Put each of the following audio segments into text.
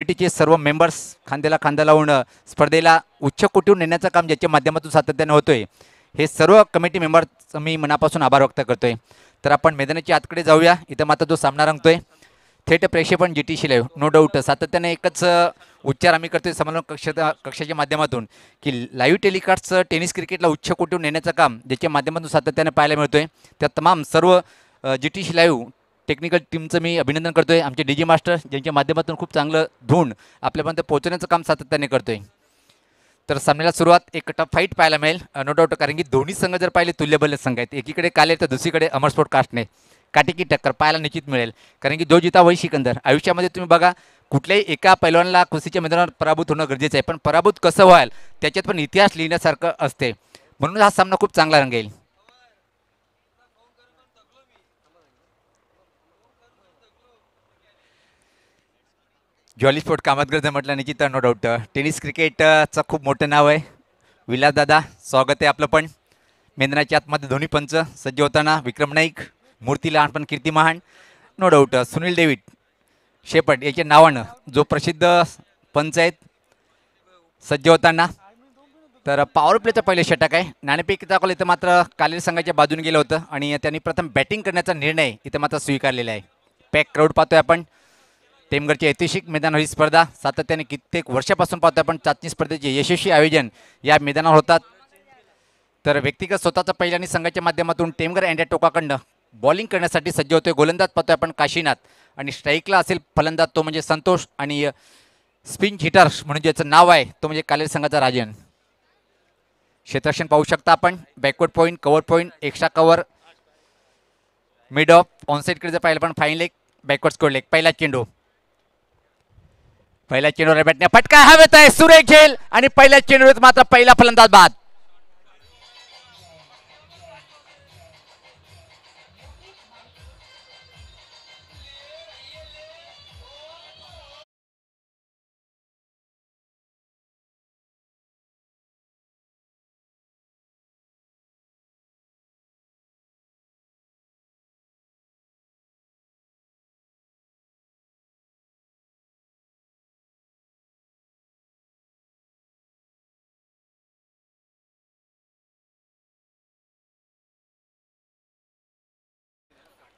कमिटीचे सर्व मेंबर्स खांद्याला खांदा लावून स्पर्धेला उच्च कोटीवर नेण्याचं काम ज्याच्या माध्यमातून सातत्यानं होतोय हे सर्व कमिटी मेंबर्स मी मनापासून आभार व्यक्त करतोय तर आपण मैदानाच्या आतकडे जाऊया इथं मात्र जो सामना रंगतोय थेट प्रेक्षेपण G T C live no doubt सातत्याने एकच उच्चार आम्ही करतोय समन्वय कक्षा कक्षाच्या माध्यमातून की लाईव्ह टेलिकास्टचं टेनिस क्रिकेटला उच्च कोटीवर नेण्याचं काम ज्याच्या माध्यमातून सातत्यानं पाहायला मिळतोय त्या तमाम सर्व G T C live technical टीमचं मी अभिनंदन करतो आहे आमचे डी मास्टर ज्यांच्या माध्यमातून खूप चांगलं धुंड आपल्यापर्यंत पोहोचवण्याचं काम सातत्याने करतो आहे तर सामन्याला सुरुवात एक टफ फाईट पाहायला मिळेल नो डाऊट कारण की दोन्ही संघ जर पाहिले तुल्यबल्य संघ आहेत एकीकडे काले तर दुसरीकडे अमरस्फोट कास्टने काटेकी टक्कर पाहायला निश्चित मिळेल कारण की जो जिता वही सिकंदर आयुष्यामध्ये तुम्ही बघा कुठल्याही एका पैलवानला कुस्तीच्या मैदानावर पराभूत होणं गरजेचं आहे पण पराभूत कसं व्हाल त्याच्यात पण इतिहास लिहिण्यासारखं असते म्हणून हा सामना खूप चांगला रंगेल जॉली स्पोर्ट कामात गरज म्हटलं निकिता नो डाऊट टेनिस क्रिकेटचं खूप मोठं नाव आहे दादा स्वागत आहे आपलं पण मेंदनाच्या आतमध्ये धोनी पंच सज्ज होताना विक्रम नाईक मूर्ती लहान पण कीर्ती महान no doubt Sunil David Shepat याच्या नावानं जो प्रसिद्ध पंच आहेत सज्ज होताना तर पॉवर प्लेचं पहिले षटक आहे नाणेपेक दाखवलं इथं मात्र कालेर संघाच्या बाजून गेलं होतं आणि त्यांनी प्रथम बॅटिंग करण्याचा निर्णय इथं मात्र स्वीकारलेला आहे पॅक क्राऊड पाहतोय आपण टेमगडची ऐतिहासिक मैदानावर ही स्पर्धा सातत्याने कित्येक वर्षापासून पाहतो आपण चाचणी स्पर्धेचे यशस्वी आयोजन या मैदानावर होतात तर व्यक्तिगत स्वतःचा पहिल्या आणि संघाच्या माध्यमातून टेमगर अँड्या टोकाकडनं बॉलिंग करण्यासाठी सज्ज होतोय गोलंदाज पाहतोय आपण काशीनाथ आणि स्ट्राईकला असेल फलंदाज तो म्हणजे संतोष आणि स्पिन हिटर म्हणून ज्याचं नाव आहे तो म्हणजे कालेर संघाचा राजन क्षेत्रक्षण पाहू शकता आपण backward point cover point extra cover mid off ऑनसाईडकडे जर पाहिलं पण fine leg backward square leg पहिला चेंडू पहिल्या चेंडूवर बॅटने फटका हवेत आहे सुरेख झेल आणि पहिल्या चेंडूत मात्र पहिला फलंदाज बाद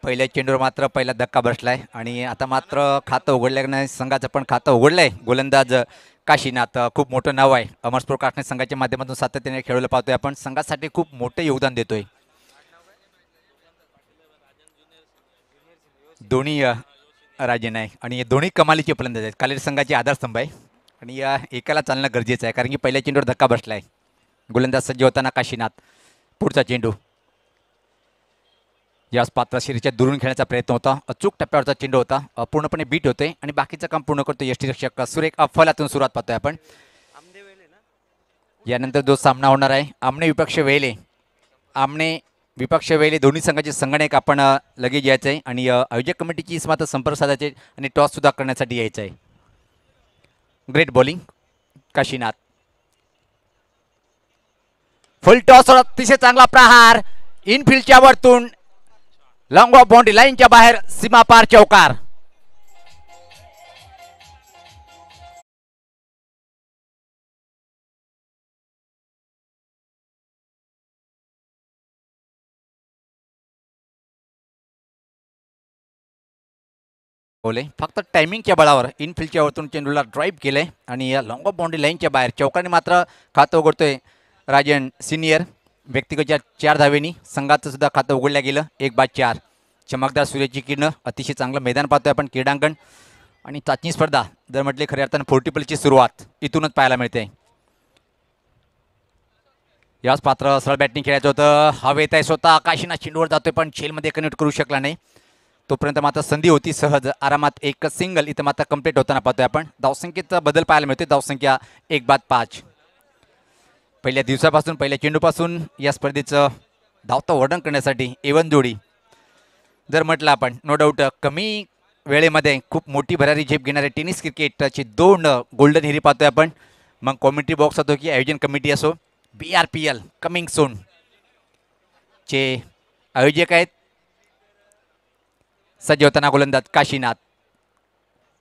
पहिल्या चेंडूवर मात्र पहिला धक्का बसलाय आणि आता मात्र खातं उघडलं नाही संघाचं पण खातं उघडलंय गोलंदाज काशीनाथ खूप मोठं नाव आहे अमरसपूर काशनाथ संघाच्या माध्यमातून सातत्याने खेळवलं पाहतोय आपण संघासाठी खूप मोठं योगदान देतोय दोन्ही राजे नाही आणि दोन्ही कमालीचे फलंदाज आहेत कालेर संघाचे आधारस्तंभ आहे आणि या एकाला चालणं गरजेचं आहे कारण की पहिल्या चेंडूवर धक्का बसला आहे गोलंदाज सज्ज होताना काशीनाथ पुढचा चेंडू या शरीरच्या दुरून खेळण्याचा प्रयत्न होता अचूक टप्प्यावरचा चेंडू होता पूर्णपणे बीट होते आणि बाकीचं काम पूर्ण करतो यष्टीरक्षक सुरेख अफलातून सुरुवात पाहतोय आपण यानंतर जो सामना होणार आहे आमने विपक्ष वेले आमने विपक्ष वेले दोन्ही संघाचे संगणक आपण लगेच यायचं आहे आणि आयोजक कमिटीची मात्र संपर्क साधायचे आणि टॉस सुद्धा करण्यासाठी यायचं आहे great bowling Kashinath full toss अतिशय चांगला प्रहार इनफिल्डच्या वरतून लॉंग ऑफ बाउंड्री लाईनच्या बाहेर सीमा पार चौकार बोले फक्त टायमिंगच्या बळावर इनफिल्डच्या वरतून चेंडूला ड्राईव्ह केले आणि या लॉंग ऑफ बाउंड्री लाईनच्या बाहेर चौकाने मात्र खातं उघडतोय राजन सिनियर व्यक्तिगतच्या चार धावेनी संघाचं सुद्धा खातं उघडलं गेलं एक बाद चार चमकदार सूर्याची किरणं अतिशय चांगलं मैदान पाहतोय आपण क्रीडांगण आणि चाचणी स्पर्धा जर म्हटले खऱ्या अर्थानं फोर्टीपलची सुरुवात इथूनच पाहायला मिळते याच पात्र सरळ बॅटिंग खेळायचं होतं हवेत आहे स्वतः आकाशीना चेंडूवर जातोय पण छेलमध्ये कनेक्ट करू शकला नाही तोपर्यंत मात्र संधी होती सहज आरामात एक सिंगल इथं मात्र कंप्लीट होताना पाहतोय आपण धावसंख्येचा बदल पाहायला मिळतोय धावसंख्या एक बाद पाच पहिल्या दिवसापासून पहिल्या चेंडूपासून या स्पर्धेचं धावतं वर्णन करण्यासाठी एवन जोडी जर म्हटलं आपण नो डाऊट कमी वेळेमध्ये खूप मोठी भरारी झेप घेणारे टेनिस क्रिकेटचे दोन गोल्डन हिरी पाहतोय आपण मग कॉमेंट्री बॉक्स होतो की आयोजन कमिटी असो B R P L coming soon चे आयोजक आहेत सजवताना गोलंदाज Kashinath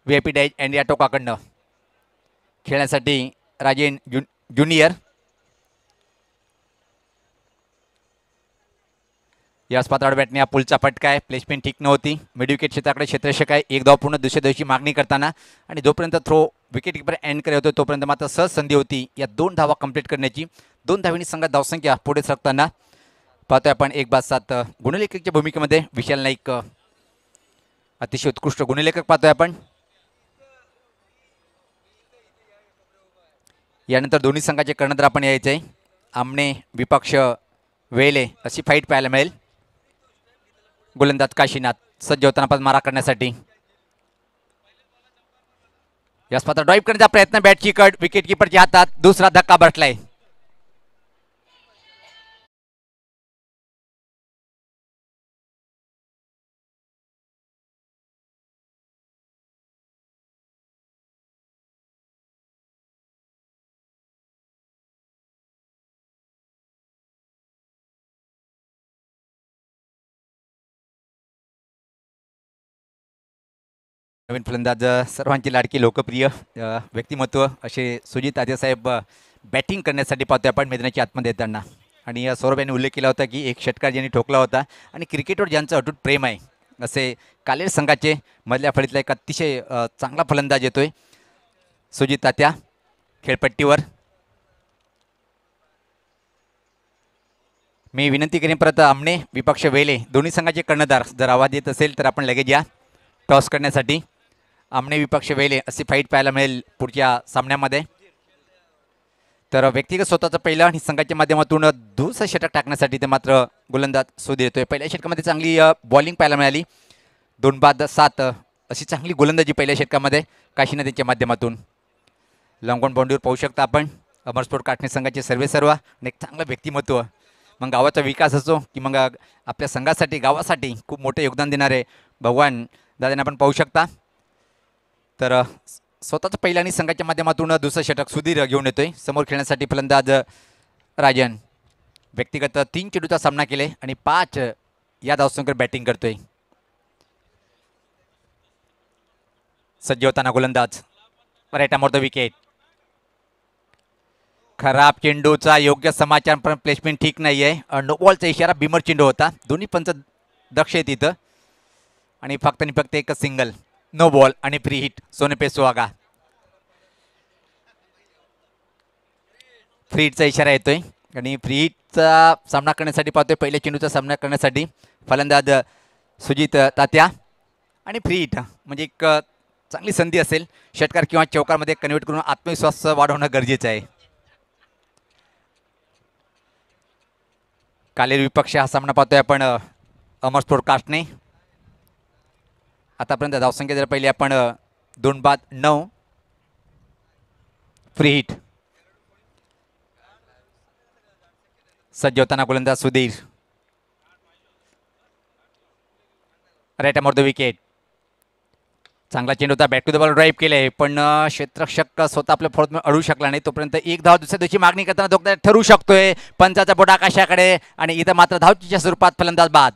V I P dais end या टोकाकडनं खेळण्यासाठी राजेन जु जुनियर या स्पातावर बॅटने या पुलचा फटका आहे प्लेसमेंट ठीक नव्हती मिड विकेट क्षेत्राकडे क्षेत्ररक्षक आहे एक धाव पूर्ण दुसऱ्या दिवशी मागणी करताना आणि जोपर्यंत थ्रो विकेट किपर एंड करत होतो तोपर्यंत मात्र सहज संधी होती या दोन धावा कंप्लीट करण्याची दोन धावींनी संघात धावसंख्या पुढे सरकताना पाहतोय आपण एक बाद सात गुणलेखकच्या भूमिकेमध्ये विशाल नाईक अतिशय उत्कृष्ट गुणलेखक पाहतोय आपण यानंतर दोन्ही संघाचे कर्णधार आपण यायचे आमने विपक्ष वेले अशी फाईट पाहायला मिळेल गोलंदाज काशीनाथ सज्ज होताना पण मारा करण्यासाठी या स्पर्धा ड्राईव्ह करण्याचा प्रयत्न बॅटची कट विकेट किपरच्या हातात दुसरा धक्का बसलाय नवीन फलंदाज सर्वांची लाडकी लोकप्रिय व्यक्तिमत्व असे सुजित आजेसाहेब बॅटिंग करण्यासाठी पाहतोय आपण मेदनाची आत्म देताना आणि या सौरभ यांनी उल्लेख केला होता की एक षटकार ज्यांनी ठोकला होता आणि क्रिकेटवर ज्यांचं अटूट प्रेम आहे असे कालेर संघाचे मधल्या फळीतला एक अतिशय चांगला फलंदाज येतोय सुजित तात्या खेळपट्टीवर मी विनंती करेन परत आमणे विपक्ष वेले दोन्ही संघाचे कर्णधार जर आवाज येत असेल तर आपण लगेच या टॉस करण्यासाठी आमने विपक्ष वेले अशी फाईट पाहायला मिळेल पुढच्या सामन्यामध्ये तर व्यक्तिगत स्वतःचं पहिलं आणि संघाच्या माध्यमातून दुसरं षटक टाकण्यासाठी ते मात्र गोलंदाज सुधीर येतोय पहिल्या षटकामध्ये चांगली बॉलिंग पाहायला मिळाली दोन बाद सात अशी चांगली गोलंदाजी पहिल्या षटकामध्ये काशीनाथ यांच्या माध्यमातून लंगोन बाउंड्रीवर पाहू शकता आपण अमरस्फोट काटणे संघाचे सर्वे सर्व आणि एक चांगलं व्यक्तिमत्व मग गावाचा विकास असो की मग आपल्या संघासाठी गावासाठी खूप मोठं योगदान देणारे भगवान दादांना आपण पाहू शकता तर स्वतःच पहिल्या आणि संघाच्या माध्यमातून दुसरं षटक सुधीर घेऊन येतोय समोर खेळण्यासाठी फलंदाज राजन व्यक्तिगत तीन चेंडूचा सामना केले आणि पाच या धावसंकर बॅटिंग करतोय सज्ज होताना गोलंदाज राईटामोर द विकेट खराब चेंडूचा योग्य समाचार पण प्लेसमेंट ठीक नाही आहे नो बॉलचा इशारा बिमर चेंडू होता दोन्ही पंच दक्ष आहेत इथं आणि फक्त आणि फक्त एकच सिंगल नो बॉल आणि फ्री हिट सोने सुगा फ्री हिटचा इशारा येतोय आणि फ्री हिटचा सामना करण्यासाठी पाहतोय पहिल्या चेंडूचा सामना करण्यासाठी फलंदाज सुजित तात्या आणि फ्री हिट म्हणजे एक चांगली संधी असेल षटकार किंवा चौकारमध्ये कन्व्हर्ट करून आत्मविश्वास वाढवणं गरजेचं आहे कालेर विपक्ष हा सामना पाहतोय आपण अमर स्पोर्ट कास्टने आतापर्यंत धावसंख्या जर पहिली आपण दोन बाद नऊ फ्री हिट होताना गोलंदाज सुधीर राईट अमोर द विकेट चांगला चेंड होता bat to the ball drive केले पण क्षेत्रक्षक स्वतः आपल्या फोर्थ अडू शकला नाही तोपर्यंत एक धाव दुसऱ्या दिवशी मागणी करताना धोका ठरू शकतोय पंचाचा बोट आकाशाकडे आणि इथं मात्र धावच्या स्वरूपात फलंदाज बाद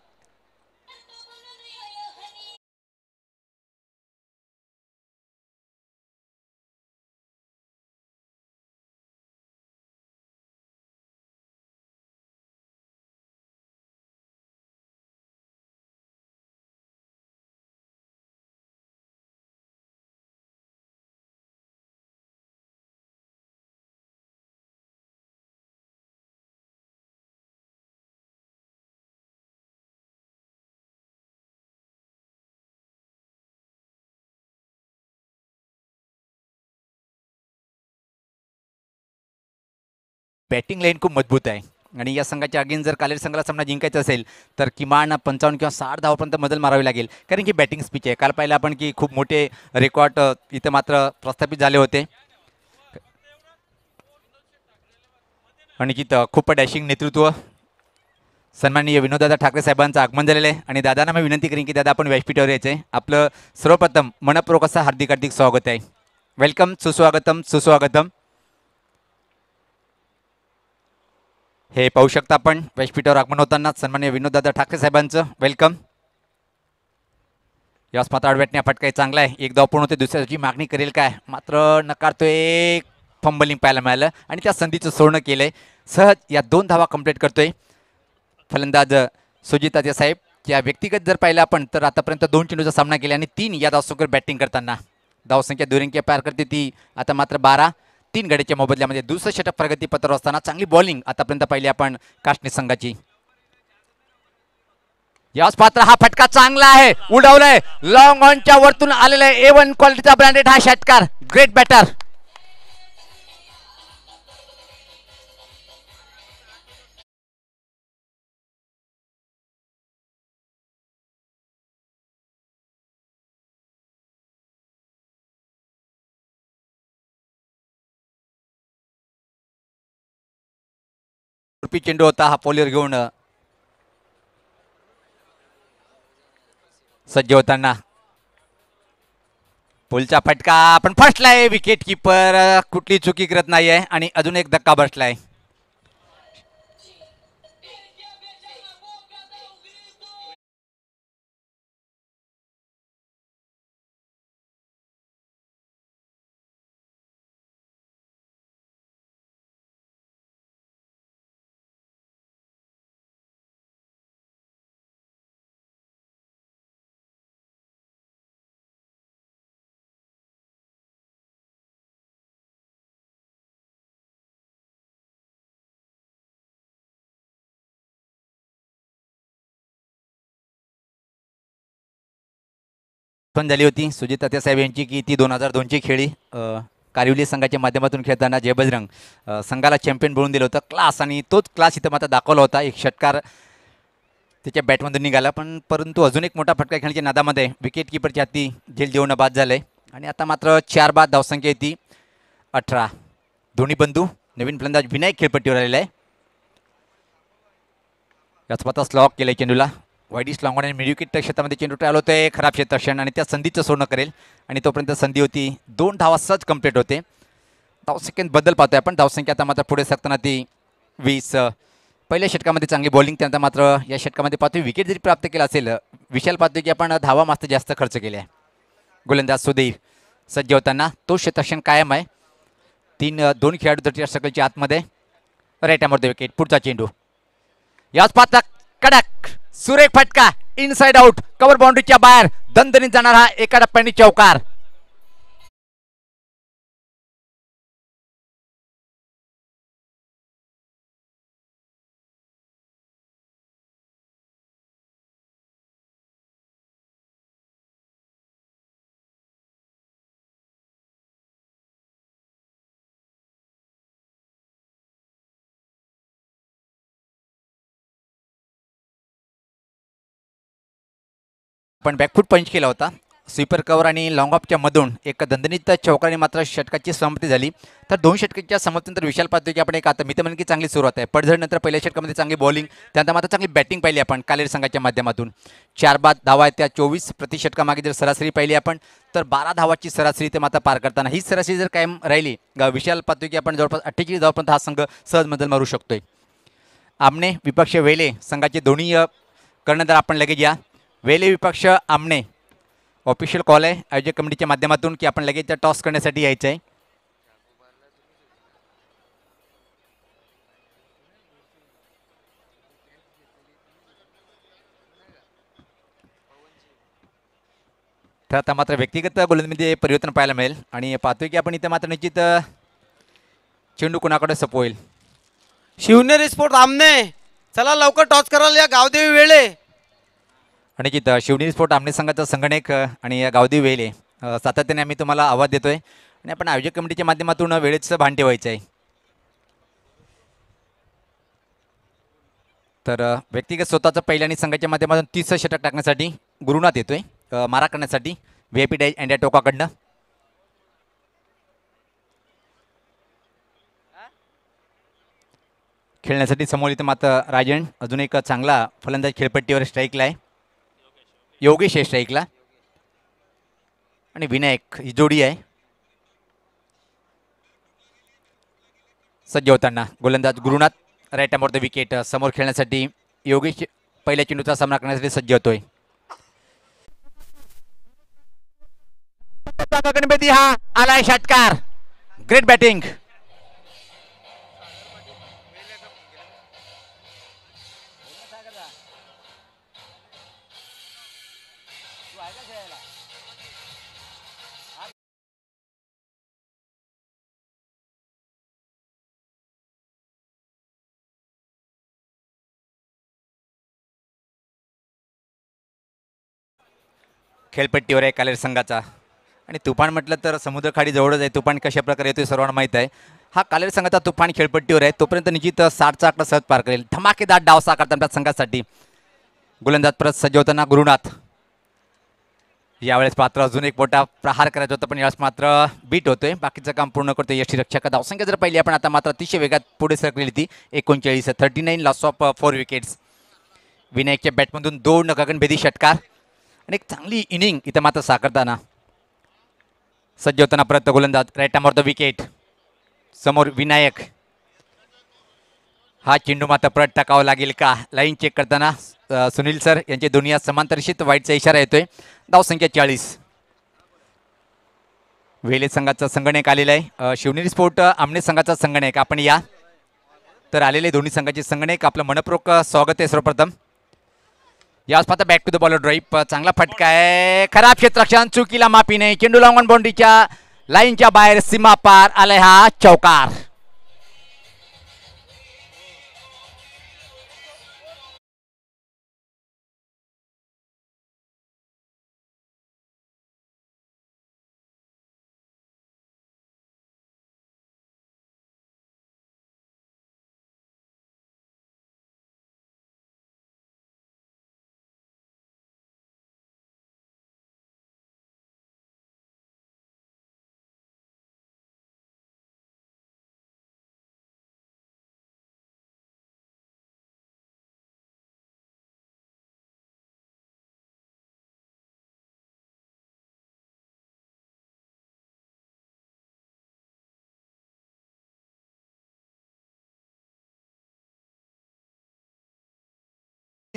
बॅटिंग लाईन खूप मजबूत आहे आणि या संघाच्या अगेन जर कालेर संघाला सामना जिंकायचा असेल तर किमान पंचावन्न किंवा साठ धावापर्यंत मजल मारावी लागेल कारण की बॅटिंग स्पीच आहे काल पाहिलं आपण की खूप मोठे रेकॉर्ड इथं मात्र प्रस्थापित झाले होते आणि की खूप डॅशिंग नेतृत्व सन्माननीय विनोददादा ठाकरे साहेबांचं आगमन झालेलं आहे आणि दादांना मी विनंती करेन की दादा आपण व्यासपीठावर यायचं आहे आपलं सर्वप्रथम मनपूर्वक असं हार्दिक हार्दिक स्वागत आहे वेलकम सुस्वागतम सुस्वागतम हे पाहू शकता आपण व्यासपीठावर आगमन होताना सन्मान्य विनोददादा ठाकरे साहेबांचं वेलकम या स्पर्धा आडव्याटण्या फटकाही चांगला आहे एक धाव पूर्ण होते दुसऱ्याची मागणी करेल काय मात्र नकारतोय फंबलिंग पाहायला मिळालं आणि त्या संधीचं सोडणं केलंय सहज या दोन धावा कंप्लीट करतोय फलंदाज सुजिता साहेब या व्यक्तिगत जर पाहिलं आपण तर आतापर्यंत दोन चेंडूचा सामना केला आणि तीन या धावसोकर बॅटिंग करताना धावसंख्या दुरंख्या पार करते ती आता मात्र बारा तीन गड्याच्या मोबदल्यामध्ये दुसरं षटक प्रगती पत्र असताना चांगली बॉलिंग आतापर्यंत पाहिली आपण काश्मीर संघाची यास पात्र हा फटका चांगला आहे उडवलाय लॉंग ऑनच्या वरतून आलेला आहे ए वन क्वालिटीचा ब्रँडेड हा षटकार ग्रेट बॅटर गुलापी चेंडू होता हा पोलीर घेऊन सज्ज होताना पुलचा फटका पण फसलाय विकेट किपर कुठली चुकी करत नाहीये आणि अजून एक धक्का बसलाय पण झाली होती सुजित साहेब यांची की ती दोन हजार दोनची खेळी कारिवली संघाच्या माध्यमातून खेळताना जय बजरंग संघाला चॅम्पियन बनवून दिलं होतं क्लास आणि तोच क्लास इथं मात्र दाखवला होता एक षटकार त्याच्या बॅटमधून निघाला पण परंतु अजून एक मोठा फटका खेळण्याच्या नादामध्ये विकेट किपरची हाती जेल जेवणं बाद झालं आहे आणि आता मात्र चार बाद धावसंख्या येते अठरा दोन्ही बंधू नवीन फलंदाज विनायक खेळपट्टीवर आलेला आहे याच मात्र स्लॉक केलं चेंडूला वायडीस लॉंगॉन आणि मिडिविकेटच्या क्षेत्रामध्ये चेंडू ट्रायल होते खराब क्षण आणि त्या संधीचं सोनं करेल आणि तोपर्यंत संधी होती दोन धावा सहज कम्प्लीट होते धावसंख्येत बदल पाहतोय आपण धावसंख्या आता मात्र पुढे सरताना ती वीस पहिल्या षटकामध्ये चांगली बॉलिंग त्यानंतर मात्र या षटकामध्ये पाहतोय विकेट जरी प्राप्त केला असेल विशाल पाहतोय की आपण धावा मात्र जास्त खर्च केले आहे गोलंदाज सुधीर सज्ज होताना तो क्षेत्रक्षण कायम आहे तीन दोन खेळाडू तर सकलच्या आतमध्ये राईट विकेट पुढचा चेंडू याच पाहता कडक सुरेख फटका इनसाइड आउट कवर बाउंड्रीच्या बाहेर दणदणीत जाणार हा एका टप्प्याने चौकार पण बॅकफूट पंच केला होता स्वीपर कवर आणि लॉंग ऑफच्या मधून एक दंदनीत चौकाने मात्र षटकाची समाप्ती झाली तर दोन षटकांच्या समाप्तीनंतर विशाल पाहतो की आपण एक आता मित्र की चांगली सुरुवात आहे पडझडनंतर पहिल्या षटकामध्ये चांगली बॉलिंग त्यानंतर मात्र चांगली बॅटिंग पाहिली आपण कालेर संघाच्या माध्यमातून चार बाद धावा आहेत त्या चोवीस प्रतिषटकामागे जर सरासरी पाहिली आपण तर बारा धावाची सरासरी ते मात्र पार करताना ही सरासरी जर कायम राहिली विशाल पाहतो की आपण जवळपास अठ्ठेचाळीस धावापर्यंत हा संघ सहज मदल मारू शकतोय आमने विपक्ष वेले संघाचे दोन्ही कर्णधार आपण लगेच या वेली विपक्ष आमणे ऑफिशियल कॉल आहे आयोजक कमिटीच्या माध्यमातून की आपण लगेच टॉस करण्यासाठी यायचं आहे तर आता मात्र व्यक्तिगत गोलंदाजीमध्ये परिवर्तन पाहायला मिळेल आणि पाहतोय की आपण इथं मात्र निश्चित चेंडू कुणाकडे सपवेल शिवनेरी स्पोर्ट आमने चला लवकर टॉस करायला या गावदेवी वेळे आणि जित शिवनी स्फोट आमने संघाचा संगणक आणि गावदी वेले सातत्याने आम्ही तुम्हाला आवाज देतो आहे आणि आपण आयोजक कमिटीच्या माध्यमातून वेळेचं भान ठेवायचं आहे तर व्यक्तिगत स्वतःचं पहिल्या आणि संघाच्या माध्यमातून तीस षटक टाकण्यासाठी गुरुनाथ येतोय मारा करण्यासाठी व्ही आय पी डॅश खेळण्यासाठी समोर इथं मात्र राजन अजून एक चांगला फलंदाज खेळपट्टीवर स्ट्राईकला आहे योगेश आणि विनायक ही जोडी आहे सज्ज होताना गोलंदाज गुरुनाथ राईट द विकेट समोर खेळण्यासाठी योगेश पहिल्या चेंडूचा सामना करण्यासाठी सज्ज होतोय गणपती हा आलाय षटकार ग्रेट बॅटिंग खेळपट्टीवर आहे कालेर संघाचा आणि तुफान म्हटलं तर समुद्रखाडी जवळच आहे तुफान कशा प्रकारे येतो सर्वांना माहीत आहे हा कालेर संघाचा तुफान खेळपट्टीवर आहे तोपर्यंत निश्चित साठचा आकडा सहज पार करेल धमाकेदार डाव साकारतात संघासाठी गोलंदाज परत सज्ज होताना गुरुनाथ यावेळेस मात्र अजून एक मोठा प्रहार करायचा होता पण यावेळेस मात्र बीट होतोय बाकीचं काम पूर्ण करतोय यष्टी रक्षक धावसंख्या जर पाहिली आपण आता मात्र अतिशय वेगात पुढे सरकलेली ती एकोणचाळीस thirty nine loss of four wickets विनायकच्या बॅटमधून दोन गगनभेदी षटकार आणि एक चांगली इनिंग इथं मात्र साकारताना सज्ज होताना प्रयत्न गोलंदाज राईट टामावर द विकेट समोर विनायक हा चेंडू मात्र परत टाकावा लागेल का लाईन चेक करताना सुनील सर यांचे दोन्ही समांतरशीत वाईटचा इशारा येतोय संख्या चाळीस वेले संघाचा संगणक आलेला आहे शिवनेरी स्पोर्ट आमने संघाचा संगणक आपण या तर आलेले दोन्ही संघाचे संगणक आपलं मनपूर्वक स्वागत आहे सर्वप्रथम यास पाहता back to the bowler drive चांगला फटका आहे खराब क्षेत्रक्षण चुकीला माफी नाही चेंडू लावून बाउंड्रीच्या लाईनच्या बाहेर सीमा पार आलाय हा चौकार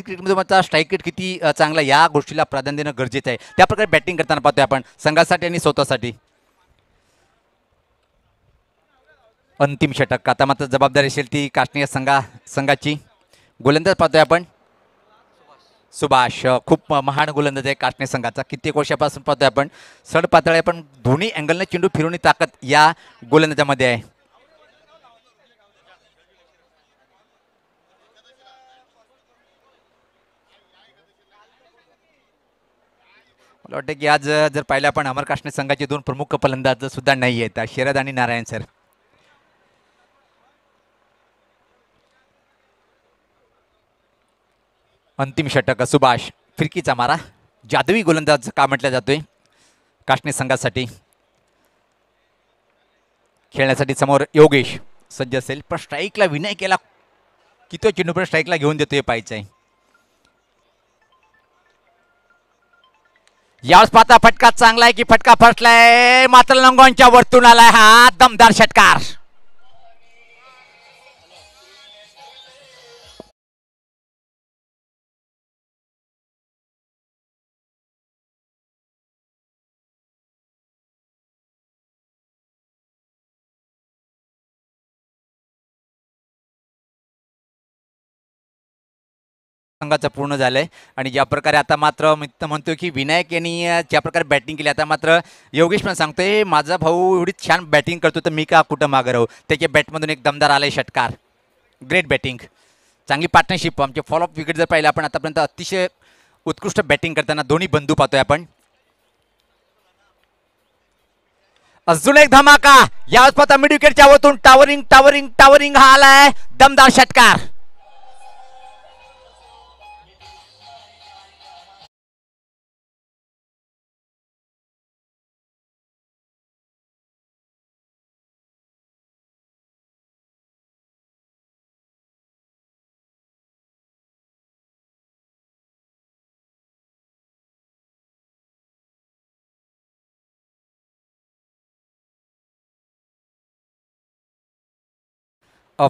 क्रिकेटमध्ये माझा स्ट्राईक रेट किती चांगला या गोष्टीला प्राधान्य देणं गरजेचं आहे त्या प्रकारे बॅटिंग करताना पाहतोय आपण संघासाठी आणि स्वतःसाठी अंतिम षटक आता मात्र जबाबदारी असेल ती काश्मीर संघा संघाची गोलंदाज पाहतोय आपण सुभाष खूप महान गोलंदाज आहे काश्मीर संघाचा कित्येक वर्षापासून पाहतोय आपण सड पातळी पण दोन्ही अँगलने चेंडू फिरवणी ताकद या गोलंदाजामध्ये आहे मला वाटतं की आज जर पाहिलं आपण अमरकाष्ण संघाचे दोन प्रमुख फलंदाज सुद्धा नाही आहेत शरद आणि नारायण सर अंतिम षटक सुभाष फिरकीचा मारा जादवी गोलंदाज का म्हटला जातोय काश्मीर संघासाठी खेळण्यासाठी समोर योगेश सज्ज असेल पण स्ट्राईकला विनय केला किती चेंडू स्ट्राईकला घेऊन देतोय पाहिजे यावेळेस पाहता फटका चांगला आहे की फटका फसलाय मात्र लंगोनच्या वरतून आलाय हा दमदार षटकार मतदारसंघाचं पूर्ण झालं आहे आणि ज्या प्रकारे आता मात्र मी तर म्हणतो की विनायक यांनी ज्या प्रकारे बॅटिंग केली आता मात्र योगेश पण सांगतोय माझा भाऊ एवढी छान बॅटिंग करतो तर मी का कुठं मागं राहू त्याच्या बॅटमधून एक दमदार आलाय षटकार ग्रेट बॅटिंग चांगली पार्टनरशिप आमचे फॉलोअप विकेट जर पाहिलं आपण आतापर्यंत अतिशय उत्कृष्ट बॅटिंग करताना दोन्ही बंधू पाहतोय आपण अजून एक धमाका या पाहता मिड विकेटच्या वतून टावरिंग टावरिंग टावरिंग हा आलाय दमदार षटकार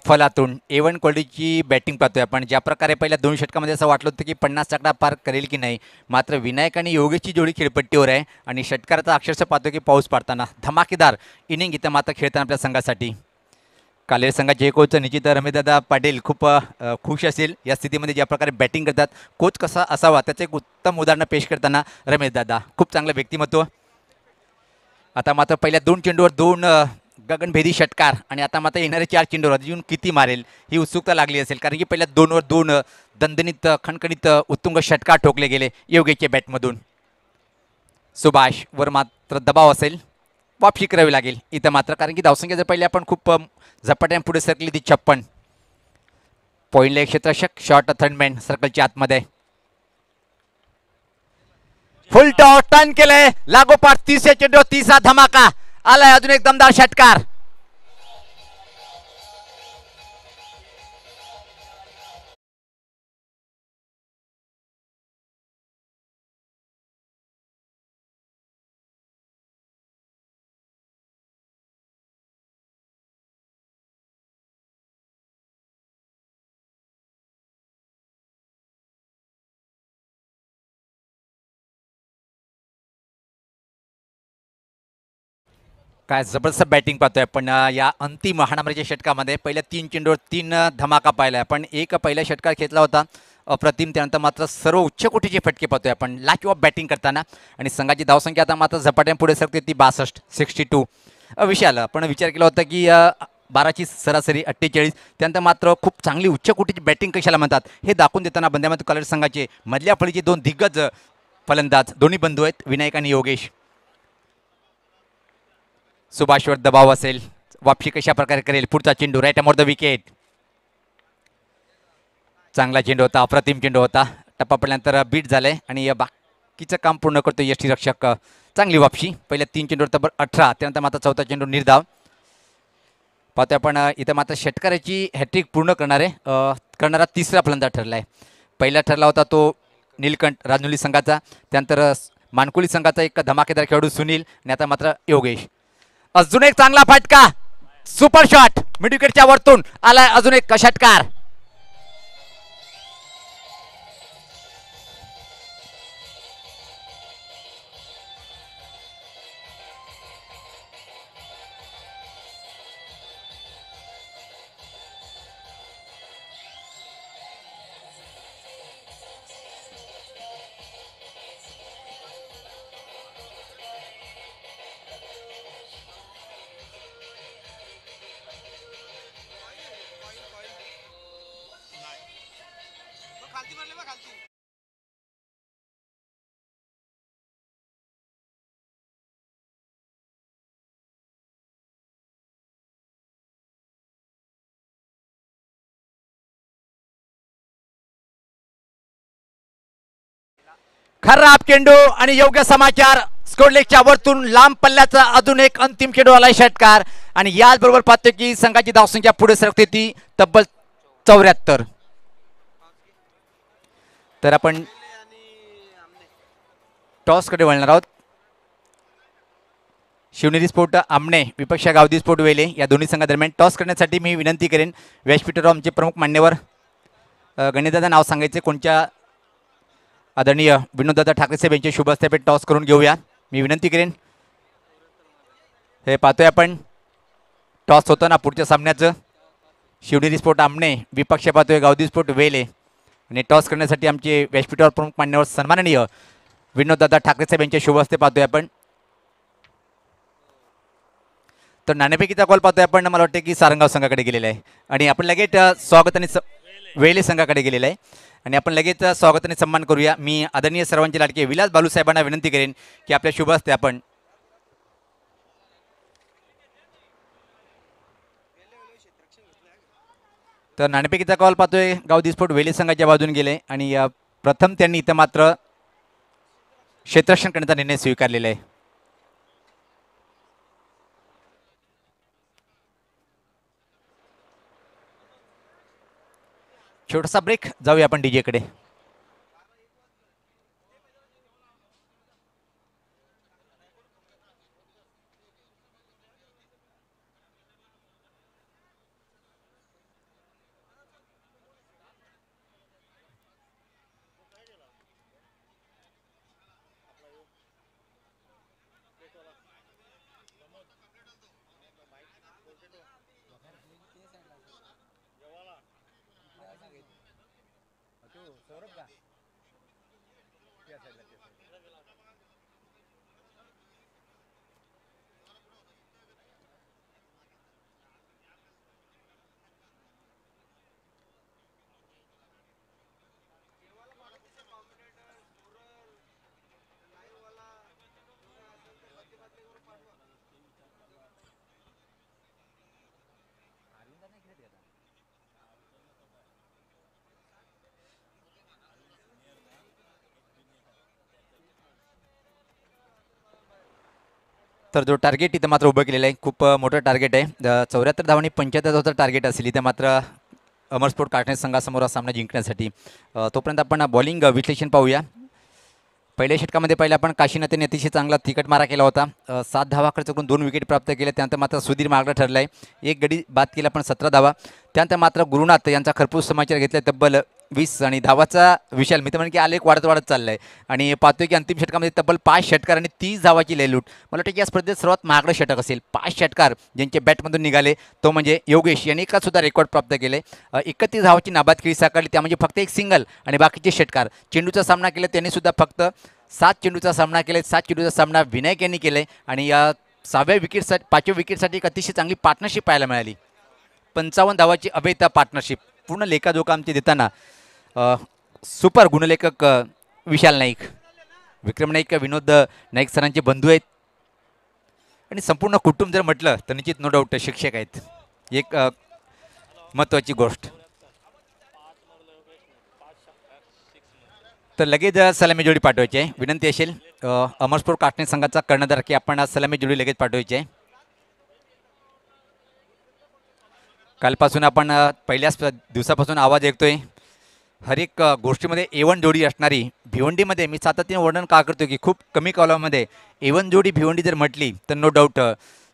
फलातून एवन कोल्डीची बॅटिंग पाहतोय आपण ज्या प्रकारे पहिल्या दोन षटकामध्ये असं वाटलं होतं की पन्नास चकडा पार करेल की नाही मात्र विनायक आणि योगेशची जोडी खेळपट्टीवर आहे आणि षटकाराचा अक्षरशः पाहतो की पाऊस पाडताना धमाकेदार इनिंग इथं मात्र खेळताना आपल्या संघासाठी कालेर संघाचे कोच निश्चित रमेशदादा पाटील खूप खुश असेल या स्थितीमध्ये ज्या प्रकारे बॅटिंग करतात कोच कसा असावा त्याचं एक उत्तम उदाहरणं पेश करताना रमेशदादा खूप चांगलं व्यक्तिमत्व आता मात्र पहिल्या दोन चेंडूवर दोन गगनभेदी षटकार आणि आता मात्र येणारे चार चेंडू अजून किती मारेल ही उत्सुकता लागली असेल कारण की पहिल्या दोनवर दोन दणदणीत खणखणीत उत्तुंग षटकार ठोकले गेले योगेच्या बॅटमधून सुभाष वर मात्र दबाव असेल वापशी करावी लागेल इथं मात्र कारण की धावसंख्या जर पहिले आपण खूप झपाट्याने पुढे सरकली ती छप्पन पॉईंटला एक क्षेत्रशक शॉर्ट थर्डमॅन सर्कलच्या आतमध्ये फुल टॉस टर्न केलंय लागोपाठ तीस या चेंडूवर तिसरा धमाका आलाय अजून एक दमदार षटकार काय जबरदस्त बॅटिंग पाहतोय पण या अंतिम हाणामारीच्या षटकामध्ये पहिल्या तीन चेंडूवर तीन धमाका पाहिला पण एक पहिला षटकार घेतला होता अप्रतिम त्यानंतर मात्र सर्व उच्च कोटीचे फटके पाहतोय आपण लास्ट ऑफ बॅटिंग करताना आणि संघाची धावसंख्या आता मात्र झपाट्याने पुढे सरते ती बासष्ट सिक्स्टी टू विशाल आपण विचार केला होता की बाराची सरासरी अठ्ठेचाळीस त्यानंतर मात्र खूप चांगली उच्च कोटीची बॅटिंग कशाला म्हणतात हे दाखवून देताना बंद्यामध्ये कलर संघाचे मधल्या फळीचे दोन दिग्गज फलंदाज दोन्ही बंधू आहेत विनायक आणि योगेश सुभाषवर दबाव असेल वापशी कशा प्रकारे करेल पुढचा चेंडू राईट अमोर द विकेट चांगला चेंडू होता अप्रतिम चेंडू होता टप्पा पडल्यानंतर बीट झालंय आणि बाकीचं काम पूर्ण करतो यष्टी रक्षक चांगली वापशी पहिल्या तीन चेंडूवर तब्बल अठरा त्यानंतर मात्र चौथा चेंडू निर्धाव पाहतो आपण इथं मात्र षटकाराची हॅट्रिक पूर्ण करणारे करणारा तिसरा फलंदाज ठरला आहे पहिला ठरला होता तो नीलकंठ राजनुली संघाचा त्यानंतर मानकुली संघाचा एक धमाकेदार खेळाडू सुनील आणि आता मात्र योगेश अजून एक चांगला फटका सुपर शॉट मिडविकेटच्या वरतून आला अजून एक षटकार आप चेंडू आणि योग्य समाचार स्कोडलेकच्या वरतून लांब पल्ल्याचा अजून एक अंतिम खेडू आलाय षटकार आणि याचबरोबर पाहतो की संघाची धावसंख्या पुढे सरकते ती तब्बल चौऱ्याहत्तर तर आपण टॉसकडे वळणार आहोत शिवनेरी स्पोर्ट आमणे विपक्ष गावदी स्पोर्ट वेले या दोन्ही संघादरम्यान टॉस करण्यासाठी मी विनंती करेन व्यासपीठावर जे प्रमुख मान्यवर गणिताचं नाव सांगायचे कोणत्या आदरणीय विनोददादा ठाकरे साहेब यांचे शुभ टॉस करून घेऊया मी विनंती करेन हे पाहतोय आपण टॉस होताना पुढच्या सामन्याचं शिवनेरी स्फोट आमणे विपक्ष पाहतोय गावदी स्पोर्ट वेले आणि टॉस करण्यासाठी आमचे व्यासपीठावर प्रमुख मान्यवर सन्माननीय विनोददादा ठाकरे साहेब यांच्या शुभ पाहतोय आपण तर नाणेपैकीचा कॉल पाहतोय आपण मला वाटतं की सारंगाव संघाकडे गेलेला आहे आणि आपण लगेच स्वागत आणि स वेले संघाकडे गेलेला आहे आणि आपण लगेच स्वागत आणि सन्मान करूया मी आदरणीय सर्वांचे लाडके विलास बालू साहेबांना विनंती करेन की आपल्या शुभ असते आपण तर नाणेपेकीचा कॉल पाहतोय गाव दिसपोट वेले संघाच्या बाजून गेले आणि प्रथम त्यांनी इथं मात्र क्षेत्रक्षण करण्याचा निर्णय स्वीकारलेला आहे छोटासा ब्रेक जाऊया आपण डीजेकडे तर जो टार्गेट इथं मात्र उभं केलेलं आहे खूप मोठं टार्गेट आहे चौऱ्याहत्तर धावांनी पंच्याहत्तर टार्गेट असेल इथं मात्र अमर स्पोर्ट काटणे संघासमोर हा सामना जिंकण्यासाठी तोपर्यंत आपण बॉलिंग विश्लेषण पाहूया पहिल्या षटकामध्ये पहिला आपण काशीनाथने अतिशय चांगला तिकट मारा केला होता सात धावा खर्च करून दोन विकेट प्राप्त केले त्यानंतर मात्र सुधीर मार्ग ठरला आहे एक गडी बाद केला पण सतरा धावा त्यानंतर मात्र गुरुनाथ यांचा खरपूस समाचार घेतला तब्बल वीस आणि धावाचा विशाल मित्र तर म्हणजे की आलेख वाढत वाढत चालला आहे आणि पाहतोय की अंतिम षटकामध्ये तब्बल पाच षटकार आणि तीस धावाची लयलूट मला वाटतं की या स्पर्धेत सर्वात महागडं षटक असेल पाच षटकार ज्यांचे बॅटमधून निघाले तो म्हणजे योगेश यांनी का सुद्धा रेकॉर्ड प्राप्त केले एकतीस धावाची नाबाद खेळी साकारली त्या म्हणजे फक्त एक सिंगल आणि बाकीचे षटकार चेंडूचा सामना केला त्यांनी सुद्धा फक्त सात चेंडूचा सामना केला सात चेंडूचा सामना विनायक यांनी केला आणि या सहाव्या विकेटसाठी पाचव्या विकेटसाठी एक अतिशय चांगली पार्टनरशिप पाहायला मिळाली पंचावन्न धावाची अभेता पार्टनरशिप पूर्ण लेखाजोखा आमची देताना सुपर गुणलेखक विशाल नाईक विक्रम नाईक विनोद नाईक सरांचे बंधू आहेत आणि संपूर्ण कुटुंब जर म्हटलं तर निश्चित नो डाऊट शिक्षक आहेत एक महत्त्वाची गोष्ट तर लगेच सलामी जोडी पाठवायची आहे विनंती असेल अमरस्पोर काटणे संघाचा कर्णधार की आपण आज सलामी जोडी लगेच पाठवायची आहे कालपासून आपण पहिल्याच दिवसापासून आवाज ऐकतोय हर एक गोष्टीमध्ये एवन जोडी असणारी भिवंडीमध्ये मी सातत्याने वर्णन का करतो की खूप कमी कालामध्ये एवन जोडी भिवंडी जर म्हटली तर नो डाऊट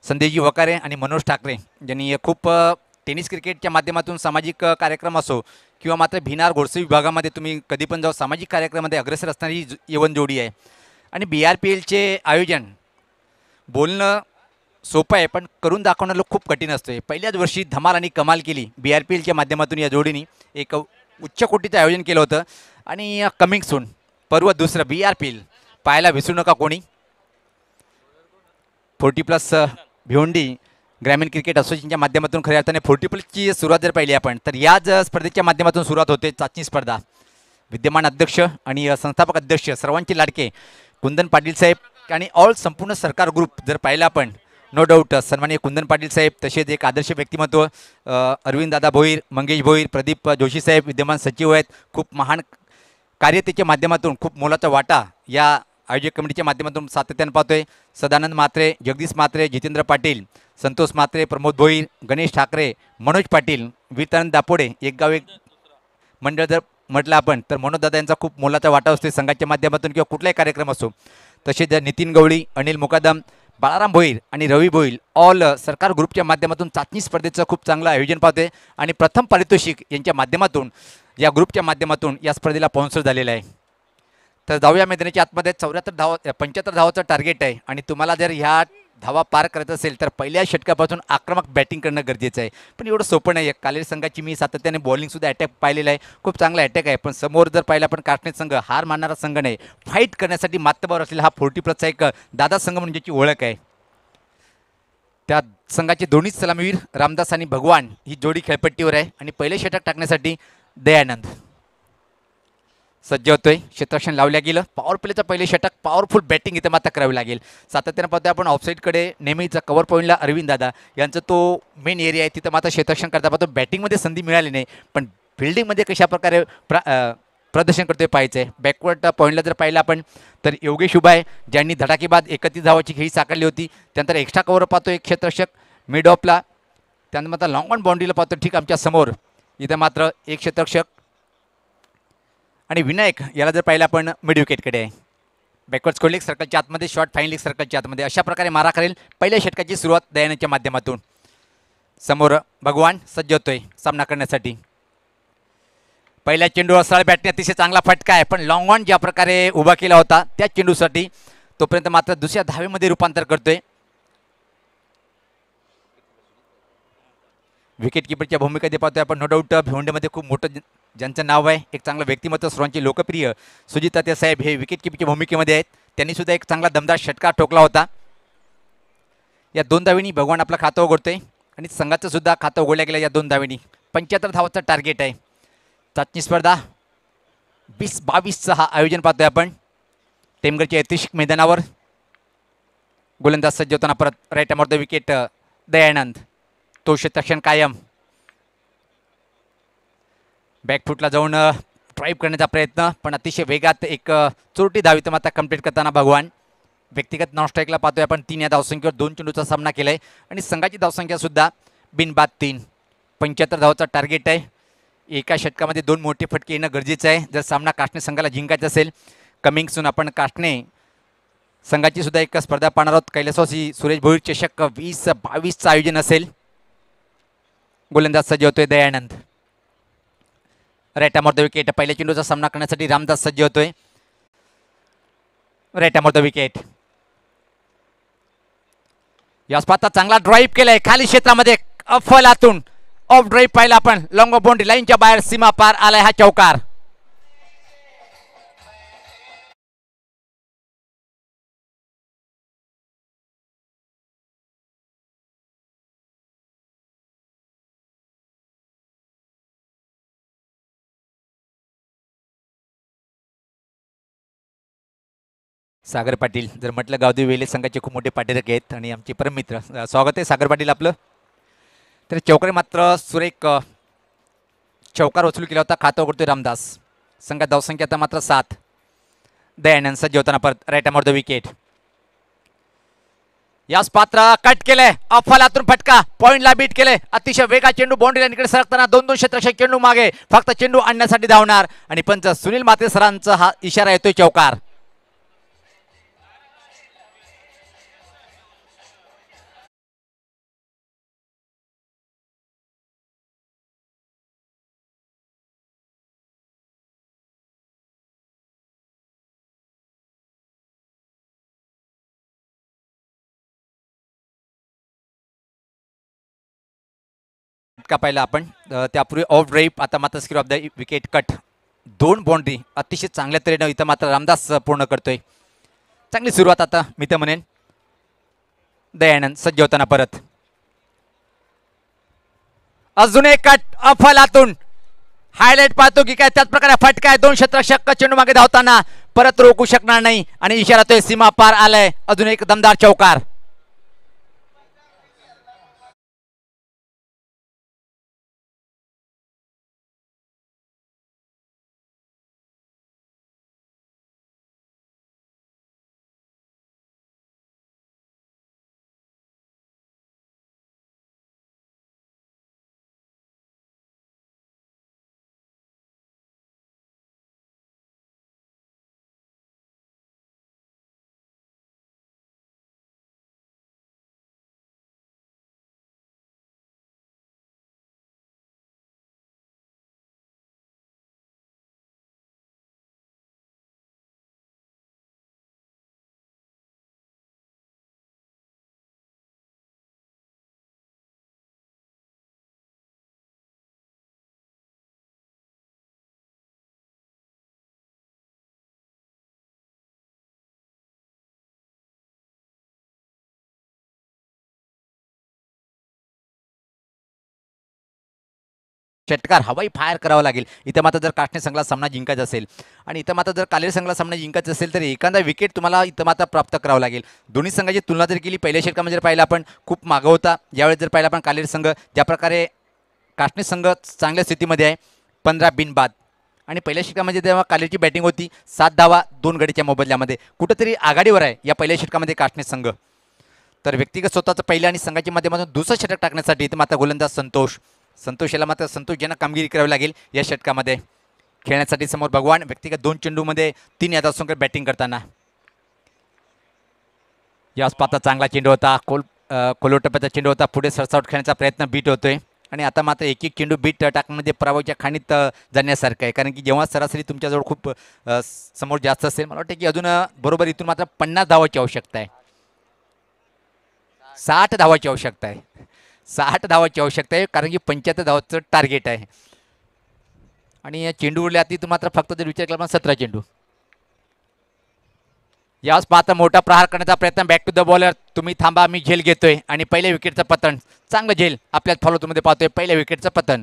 संदेशजी वकारे आणि मनोज ठाकरे यांनी खूप टेनिस क्रिकेटच्या माध्यमातून सामाजिक कार्यक्रम असो किंवा मात्र भिनार घोडसे विभागामध्ये तुम्ही कधी पण जाऊ सामाजिक कार्यक्रमामध्ये अग्रेसर असणारी एवन जोडी आहे आणि बी आर पी एलचे आयोजन बोलणं सोपं आहे पण करून दाखवणं लोक खूप कठीण आहे पहिल्याच वर्षी धमाल आणि कमाल केली बी आर पी एलच्या माध्यमातून या जोडीने एक उच्च कोटीचं आयोजन केलं होतं आणि कमिंग सून पर्व दुसरं बी आर पी एल पाहायला विसरू नका कोणी फोर्टी प्लस भिवंडी ग्रामीण क्रिकेट असोसिएशनच्या माध्यमातून खऱ्या अर्थाने फोर्टी प्लसची सुरुवात जर पाहिली आपण तर याच स्पर्धेच्या माध्यमातून सुरुवात होते चाचणी स्पर्धा विद्यमान अध्यक्ष आणि संस्थापक अध्यक्ष सर्वांचे लाडके कुंदन पाटील साहेब आणि ऑल संपूर्ण सरकार ग्रुप जर पाहिला आपण नो डाऊट सन्मान्य कुंदन पाटील साहेब तसेच एक आदर्श व्यक्तिमत्व दादा भोईर मंगेश भोईर प्रदीप जोशी साहेब विद्यमान सचिव आहेत खूप महान कार्यतेच्या माध्यमातून खूप मोलाचा वाटा या आयोजक कमिटीच्या माध्यमातून सातत्यानं पाहतोय सदानंद म्हात्रे जगदीश म्हात्रे जितेंद्र पाटील संतोष म्हात्रे प्रमोद भोईर गणेश ठाकरे मनोज पाटील वितानंद दापोडे एक गाव एक मंडळ जर म्हटलं आपण तर मनोजदादा यांचा खूप मोलाचा वाटा असतो संघाच्या माध्यमातून किंवा कुठलाही कार्यक्रम असो तसेच नितीन गवळी अनिल मुकादम बाळाराम भोईर आणि रवी भोईल ऑल सरकार ग्रुपच्या माध्यमातून चाचणी स्पर्धेचं खूप चांगलं आयोजन पाहते आणि प्रथम पारितोषिक यांच्या माध्यमातून या ग्रुपच्या माध्यमातून या स्पर्धेला स्पॉन्सर झालेलं आहे तर जाऊया मैदानाच्या आतमध्ये चौऱ्याहत्तर धाव पंच्याहत्तर धावाचं टार्गेट आहे आणि तुम्हाला जर ह्या धावा पार करत असेल तर पहिल्या षटकापासून आक्रमक बॅटिंग करणं गरजेचं आहे पण एवढं सोपं नाही आहे कालेर संघाची मी सातत्याने बॉलिंगसुद्धा अटॅक पाहिलेलं आहे खूप चांगला अटॅक आहे पण समोर जर पाहिला पण काश्मीर संघ हार मानणारा संघ नाही फाईट करण्यासाठी मातबावर असलेला हा फोर्टी प्लसचा एक दादा संघ म्हणून ज्याची ओळख आहे त्या संघाचे दोन्हीच सलामीवीर रामदास आणि भगवान ही जोडी खेळपट्टीवर आहे आणि पहिले षटक टाकण्यासाठी दयानंद सज्ज होतोय क्षेत्रक्षण लावल्या गेलं प्लेचं पहिले षटक पॉवरफुल बॅटिंग इथे मात्र करावी लागेल सातत्यानं पाहतोय आपण ऑफसाईडकडे नेहमीचा कवर पॉईंटला अरविंद दादा यांचा तो मेन एरिया आहे तिथं मात्र क्षेत्रक्षण करता पाहतो बॅटिंगमध्ये संधी मिळाली नाही पण फिल्डिंगमध्ये कशा प्रकारे प्रदर्शन करतोय पाहायचं आहे बॅकवर्ड पॉईंटला जर पाहिलं आपण तर योगेश उभा आहे ज्यांनी धडाकेबाद एकत्रित धावाची खेळी साकारली होती त्यानंतर एक्स्ट्रा कवर पाहतो एक क्षेत्रक्षक मिड ऑफला त्यानंतर मात्र लॉंग ऑन बाउंड्रीला पाहतो ठीक आमच्या समोर इथं मात्र एक क्षेत्रक्षक आणि विनायक याला जर पाहिलं आपण मिड विकेटकडे आहे बॅकवर्ड स्कोर सर्कलच्या आतमध्ये शॉर्ट फाईन लिग सर्कलच्या आतमध्ये अशा प्रकारे मारा करेल पहिल्या षटकाची सुरुवात दयानाच्या माध्यमातून समोर भगवान सज्ज होतोय सामना करण्यासाठी पहिल्या चेंडू असाळ बॅटने अतिशय चांगला फटका आहे पण लॉंग ऑन ज्या प्रकारे उभा केला होता त्या चेंडूसाठी तोपर्यंत मात्र दुसऱ्या धावेमध्ये रूपांतर करतोय विकेट किपरच्या भूमिका दे पाहतोय आपण नो डाऊट भिवंडीमध्ये खूप मोठं ज्यांचं नाव आहे एक चांगलं व्यक्तिमत्व सर्वांचे लोकप्रिय सुजिता साहेब हे किपीच्या भूमिकेमध्ये आहेत त्यांनी सुद्धा एक चांगला दमदार षटकार ठोकला होता या दोन धावेनी भगवान आपला खातं उघडतोय आणि संघाचं सुद्धा खातं उघडल्या गेलं या दोन धावेनी पंच्याहत्तर धावाचं टार्गेट आहे चाचणी स्पर्धा वीस बावीसचं हा आयोजन पाहतोय आपण टेमगडच्या ऐतिहासिक मैदानावर गोलंदाज सज्ज होताना परत राईट विकेट दयानंद तो शेतक्षण कायम बॅकफूटला जाऊन ड्राईव्ह करण्याचा प्रयत्न पण अतिशय वेगात एक चुरटी धाव तर आता कम्प्लीट करताना भगवान व्यक्तिगत नॉन नॉनस्ट्राईकला पाहतोय आपण तीन या धावसंख्येवर दोन चेंडूचा सामना केला आहे आणि संघाची धावसंख्यासुद्धा बिनबाद तीन पंच्याहत्तर धावाचा टार्गेट आहे एका षटकामध्ये दोन मोठे फटके येणं गरजेचं आहे जर सामना काष्णे संघाला जिंकायचा असेल सून आपण काष्णे संघाची सुद्धा एक स्पर्धा पाहणार आहोत कैलासवासी सुरेश भोईर चषक वीस बावीसचं आयोजन असेल गोलंदाज होतोय दयानंद द विकेट पहिल्या चेंडूचा सामना करण्यासाठी रामदास सज्ज होतोय द विकेट या चांगला ड्राईव्ह केलाय खाली क्षेत्रामध्ये अफलातून ऑफ ड्राईव्ह पाहिला आपण लॉंग बाउंड्री लाईनच्या बाहेर सीमा पार आलाय हा चौकार सागर पाटील जर म्हटलं गावदेवी वेले संघाचे खूप मोठे पाठीरक आहेत आणि आमचे परममित्र स्वागत आहे सागर पाटील आपलं तर चौकार मात्र सुरेख चौकार वसूल केला होता खातो उघडतोय रामदास संघात धावसंख्या आता मात्र सात दयानंद होताना परत अमर द विकेट यास पात्र कट केले अफलातून फटका पॉईंटला बीट केले अतिशय वेगा चेंडू बाउंड्रीला इकडे सरकताना दोन दोन क्षेत्र चेंडू मागे फक्त चेंडू आणण्यासाठी धावणार आणि पंच सुनील माते सरांचा हा इशारा येतोय चौकार का पाहिला आपण त्यापूर्वी ऑफ ड्राईव्ह आता मात्र screen off the wicket cut दोन बाउंड्री अतिशय चांगल्या तऱ्हेनं इथं मात्र रामदास पूर्ण करतोय चांगली सुरुवात आता मी तर म्हणेन दयानंद सज्ज होताना परत अजून एक कट अफलातून हायलाइट पाहतो की काय त्याच प्रकारे फटका आहे दोन शक्क चेंडू मागे धावताना परत रोखू शकणार नाही आणि इशारा तो सीमा पार आलाय अजून एक दमदार चौकार षटकार हवाई फायर करावा लागेल इथं मात्र जर काष्णे संघाला सामना जिंकायचा असेल आणि इथं मात्र जर कालेर संघाला सामना जिंकायचा असेल तर एखादा विकेट तुम्हाला इथं मात्र प्राप्त करावा लागेल दोन्ही संघाची तुलना जर केली पहिल्या षटकामध्ये जर पाहिला आपण खूप मागं होता यावेळेस जर पाहिला आपण कालेर संघ ज्या प्रकारे काष्णे संघ चांगल्या स्थितीमध्ये आहे पंधरा बाद आणि पहिल्या षटकामध्ये जेव्हा कालेरची बॅटिंग होती सात धावा दोन गडीच्या मोबदल्यामध्ये कुठंतरी आघाडीवर आहे या पहिल्या षटकामध्ये काष्णे संघ तर व्यक्तिगत स्वतःचं पहिल्या आणि संघाच्या माध्यमातून दुसरं षटक टाकण्यासाठी इथं मात्र गोलंदाज संतोष संतोषला मात्र संतोषजनक कामगिरी करावी लागेल या षटकामध्ये खेळण्यासाठी समोर भगवान व्यक्तिगत दोन चेंडूमध्ये तीन यादा बॅटिंग करताना या चांगला चेंडू होता कोल कोलोटप्याचा चेंडू होता पुढे सरसावट खेळण्याचा प्रयत्न बीट होतोय आणि आता मात्र एक एक चेंडू बीट टाकण्यामध्ये प्रभावच्या खाणीत जाण्यासारखं आहे कारण की जेव्हा सरासरी तुमच्याजवळ खूप समोर जास्त असेल मला वाटतं की अजून बरोबर इथून मात्र पन्नास धावाची आवश्यकता आहे साठ धावाची आवश्यकता आहे साठ धावाची आवश्यकता आहे कारण की पंच्याहत्तर धावाचं टार्गेट आहे आणि या चेंडू उरल्या ती मात्र फक्त जर विचार केला सतरा चेंडू याच मात्र मोठा प्रहार करण्याचा प्रयत्न बॅक टू द बॉलर तुम्ही थांबा मी झेल घेतोय आणि पहिल्या विकेटचं पतन चांगलं झेल आपल्याच फॉलोअरमध्ये पाहतोय पहिल्या विकेटचं पतन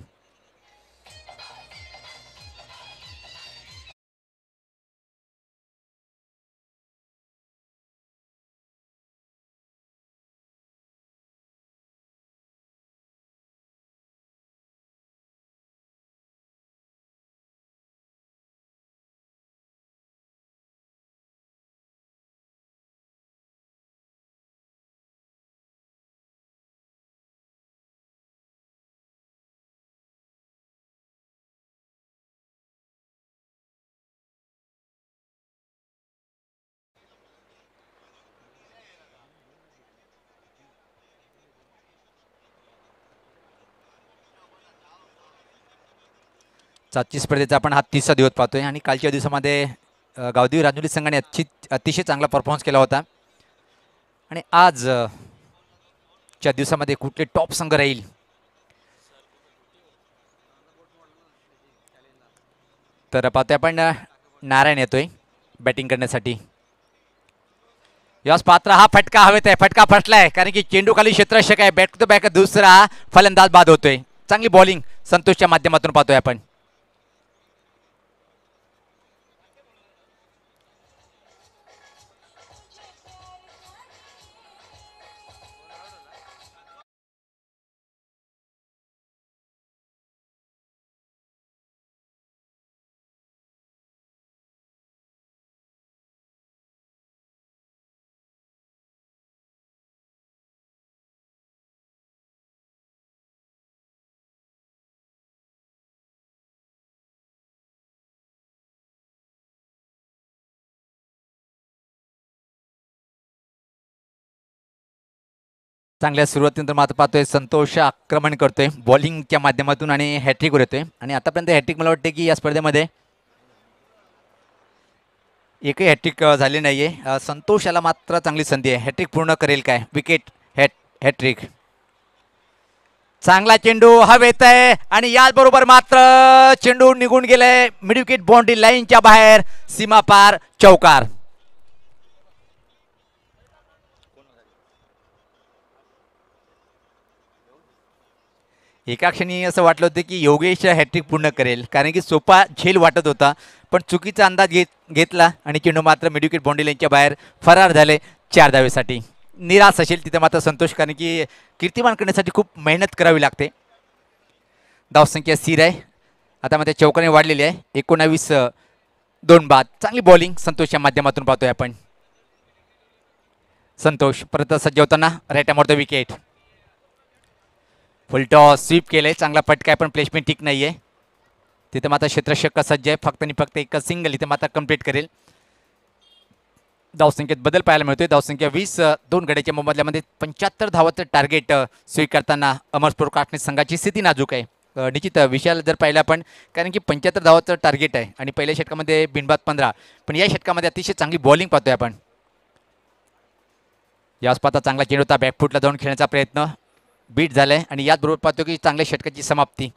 आजची स्पर्धेचा आपण हा तिसरा दिवस पाहतोय आणि कालच्या दिवसामध्ये गावदेवी राजुली संघाने अति अतिशय चांगला परफॉर्मन्स केला होता आणि आजच्या दिवसामध्ये कुठले टॉप संघ राहील तर पाहतोय आपण नारायण येतोय बॅटिंग करण्यासाठी यास पात्र हा फटका हवेत आहे फटका फटलाय कारण की चेंडू खाली शक आहे बॅट टू बॅक दुसरा फलंदाज बाद होतोय चांगली बॉलिंग संतोषच्या माध्यमातून पाहतोय आपण चांगल्या सुरुवातीनंतर मात्र पाहतोय संतोष आक्रमण करतोय बॉलिंगच्या माध्यमातून आणि हॅट्रिकवर येतोय आणि आतापर्यंत हॅट्रिक मला वाटते की या स्पर्धेमध्ये एकही हॅट्रिक झाली नाहीये संतोष याला मात्र चांगली संधी आहे हॅट्रिक पूर्ण करेल काय विकेट हॅट हॅट्रिक चांगला चेंडू हवेत आहे आणि याचबरोबर मात्र चेंडू निघून गेलाय मिड विकेट बाउंड्री लाईनच्या बाहेर सीमापार चौकार एका क्षणी असं वाटलं होतं की योगेश हॅट्रिक पूर्ण करेल कारण की सोपा झेल वाटत होता पण चुकीचा अंदाज घेत घेतला आणि चेंडू मात्र मिडविकेट बोंडेल यांच्या बाहेर फरार झाले चार धावेसाठी निराश असेल तिथं मात्र संतोष कारण की कीर्तिमान करण्यासाठी खूप मेहनत करावी लागते धावसंख्या स्थिर आहे आता मध्ये चौकाने वाढलेली आहे एकोणावीस दोन बाद चांगली बॉलिंग संतोषच्या माध्यमातून पाहतोय आपण संतोष परत सज्ज होताना अमोर द विकेट फुलटॉस स्वीप केलं आहे चांगला आहे पण प्लेसमेंट ठीक नाही आहे तिथं मात्र क्षेत्रक्षक सज्ज आहे फक्त आणि फक्त एक सिंगल इथे मात्र कम्प्लीट करेल धावसंख्येत बदल पाहायला मिळतोय धावसंख्या वीस दोन गड्याच्या मोबदल्यामध्ये पंच्याहत्तर धावाचं टार्गेट स्वीकारताना अमरपूर काटणे संघाची स्थिती नाजूक आहे निश्चित विषयाला जर पाहिलं आपण कारण की पंच्याहत्तर धावाचं टार्गेट आहे आणि पहिल्या षटकामध्ये बिनबाद पंधरा पण या षटकामध्ये अतिशय चांगली बॉलिंग पाहतोय आपण यासपाता चांगला चेंडू होता बॅकफूटला जाऊन खेळण्याचा प्रयत्न बीट झालं आहे आणि याचबरोबर पाहतो की चांगल्या षटकाची समाप्ती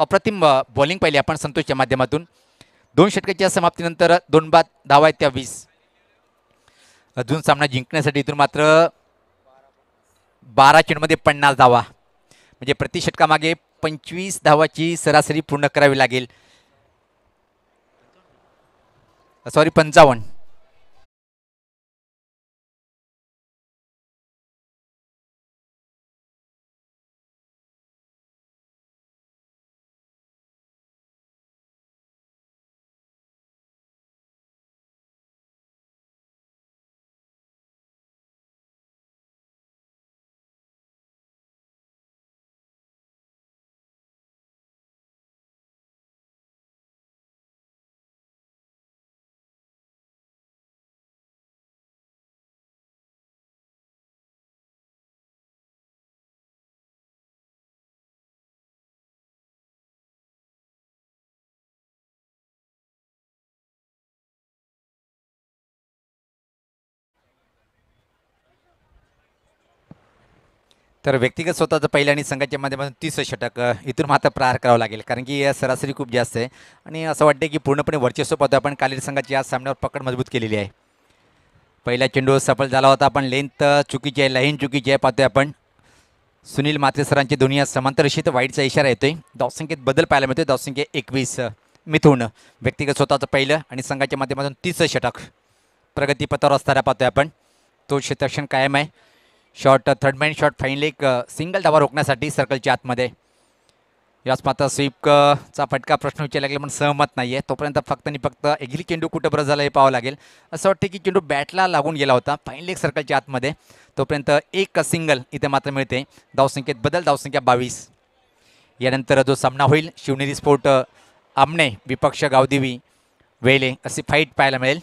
अप्रतिम बॉलिंग पाहिली आपण संतोषच्या माध्यमातून दोन षटकाच्या समाप्तीनंतर दोन बाद धावा आहेत त्या वीस अजून सामना जिंकण्यासाठी इथून मात्र बारा चेंडूमध्ये पन्नास धावा म्हणजे प्रति षटकामागे पंचवीस धावाची सरासरी पूर्ण करावी लागेल सॉरी पंचावन्न तर व्यक्तिगत स्वतःचं पहिलं आणि संघाच्या माध्यमातून तीस षटक इथून मात्र प्रहार करावा लागेल कारण की सरासरी खूप जास्त आहे आणि असं वाटते की पूर्णपणे वर्चस्व पाहतो आपण कालीर संघाची या सामन्यावर पकड मजबूत केलेली आहे पहिला चेंडू सफल झाला होता आपण लेंथ चुकीची आहे लाईन चुकीची आहे पाहतोय आपण सुनील माथे सरांची दोन्ही समांतर अशी तर वाईटचा इशारा येतोय दावसंख्येत बदल पाहायला मिळतोय धावसंख्या एकवीस मिथून व्यक्तिगत स्वतःचं पहिलं आणि संघाच्या माध्यमातून तीस षटक प्रगतीपथावर असताना पाहतोय आपण तो क्षेत्रक्षण कायम आहे शॉट मॅन शॉट फाईन एक सिंगल धावा रोखण्यासाठी सर्कलच्या आतमध्ये याच मात्र स्वीपचा फटका प्रश्न विचारला गेला पण सहमत नाही आहे तोपर्यंत फक्त आणि फक्त एगिली चेंडू कुठं बरं झाला हे पाहावं लागेल असं वाटतं की चेंडू बॅटला लागून गेला होता फाईन एक सर्कलच्या आतमध्ये तोपर्यंत एक सिंगल इथे मात्र मिळते धावसंख्येत बदल धावसंख्या बावीस यानंतर जो सामना होईल शिवनेरी स्पोर्ट uh, आमणे विपक्ष गावदेवी वेले अशी फाईट पाहायला मिळेल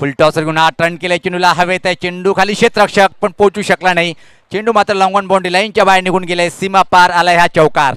फुलटॉसर घेऊन आठ रन केलाय चेंडूला हवेत आहे चेंडू खाली क्षेत्ररक्षक पण पोहोचू शकला नाही चेंडू मात्र लॉंगॉन बाउंड्री लाईनच्या बाहेर निघून गेले सीमा पार आलाय हा चौकार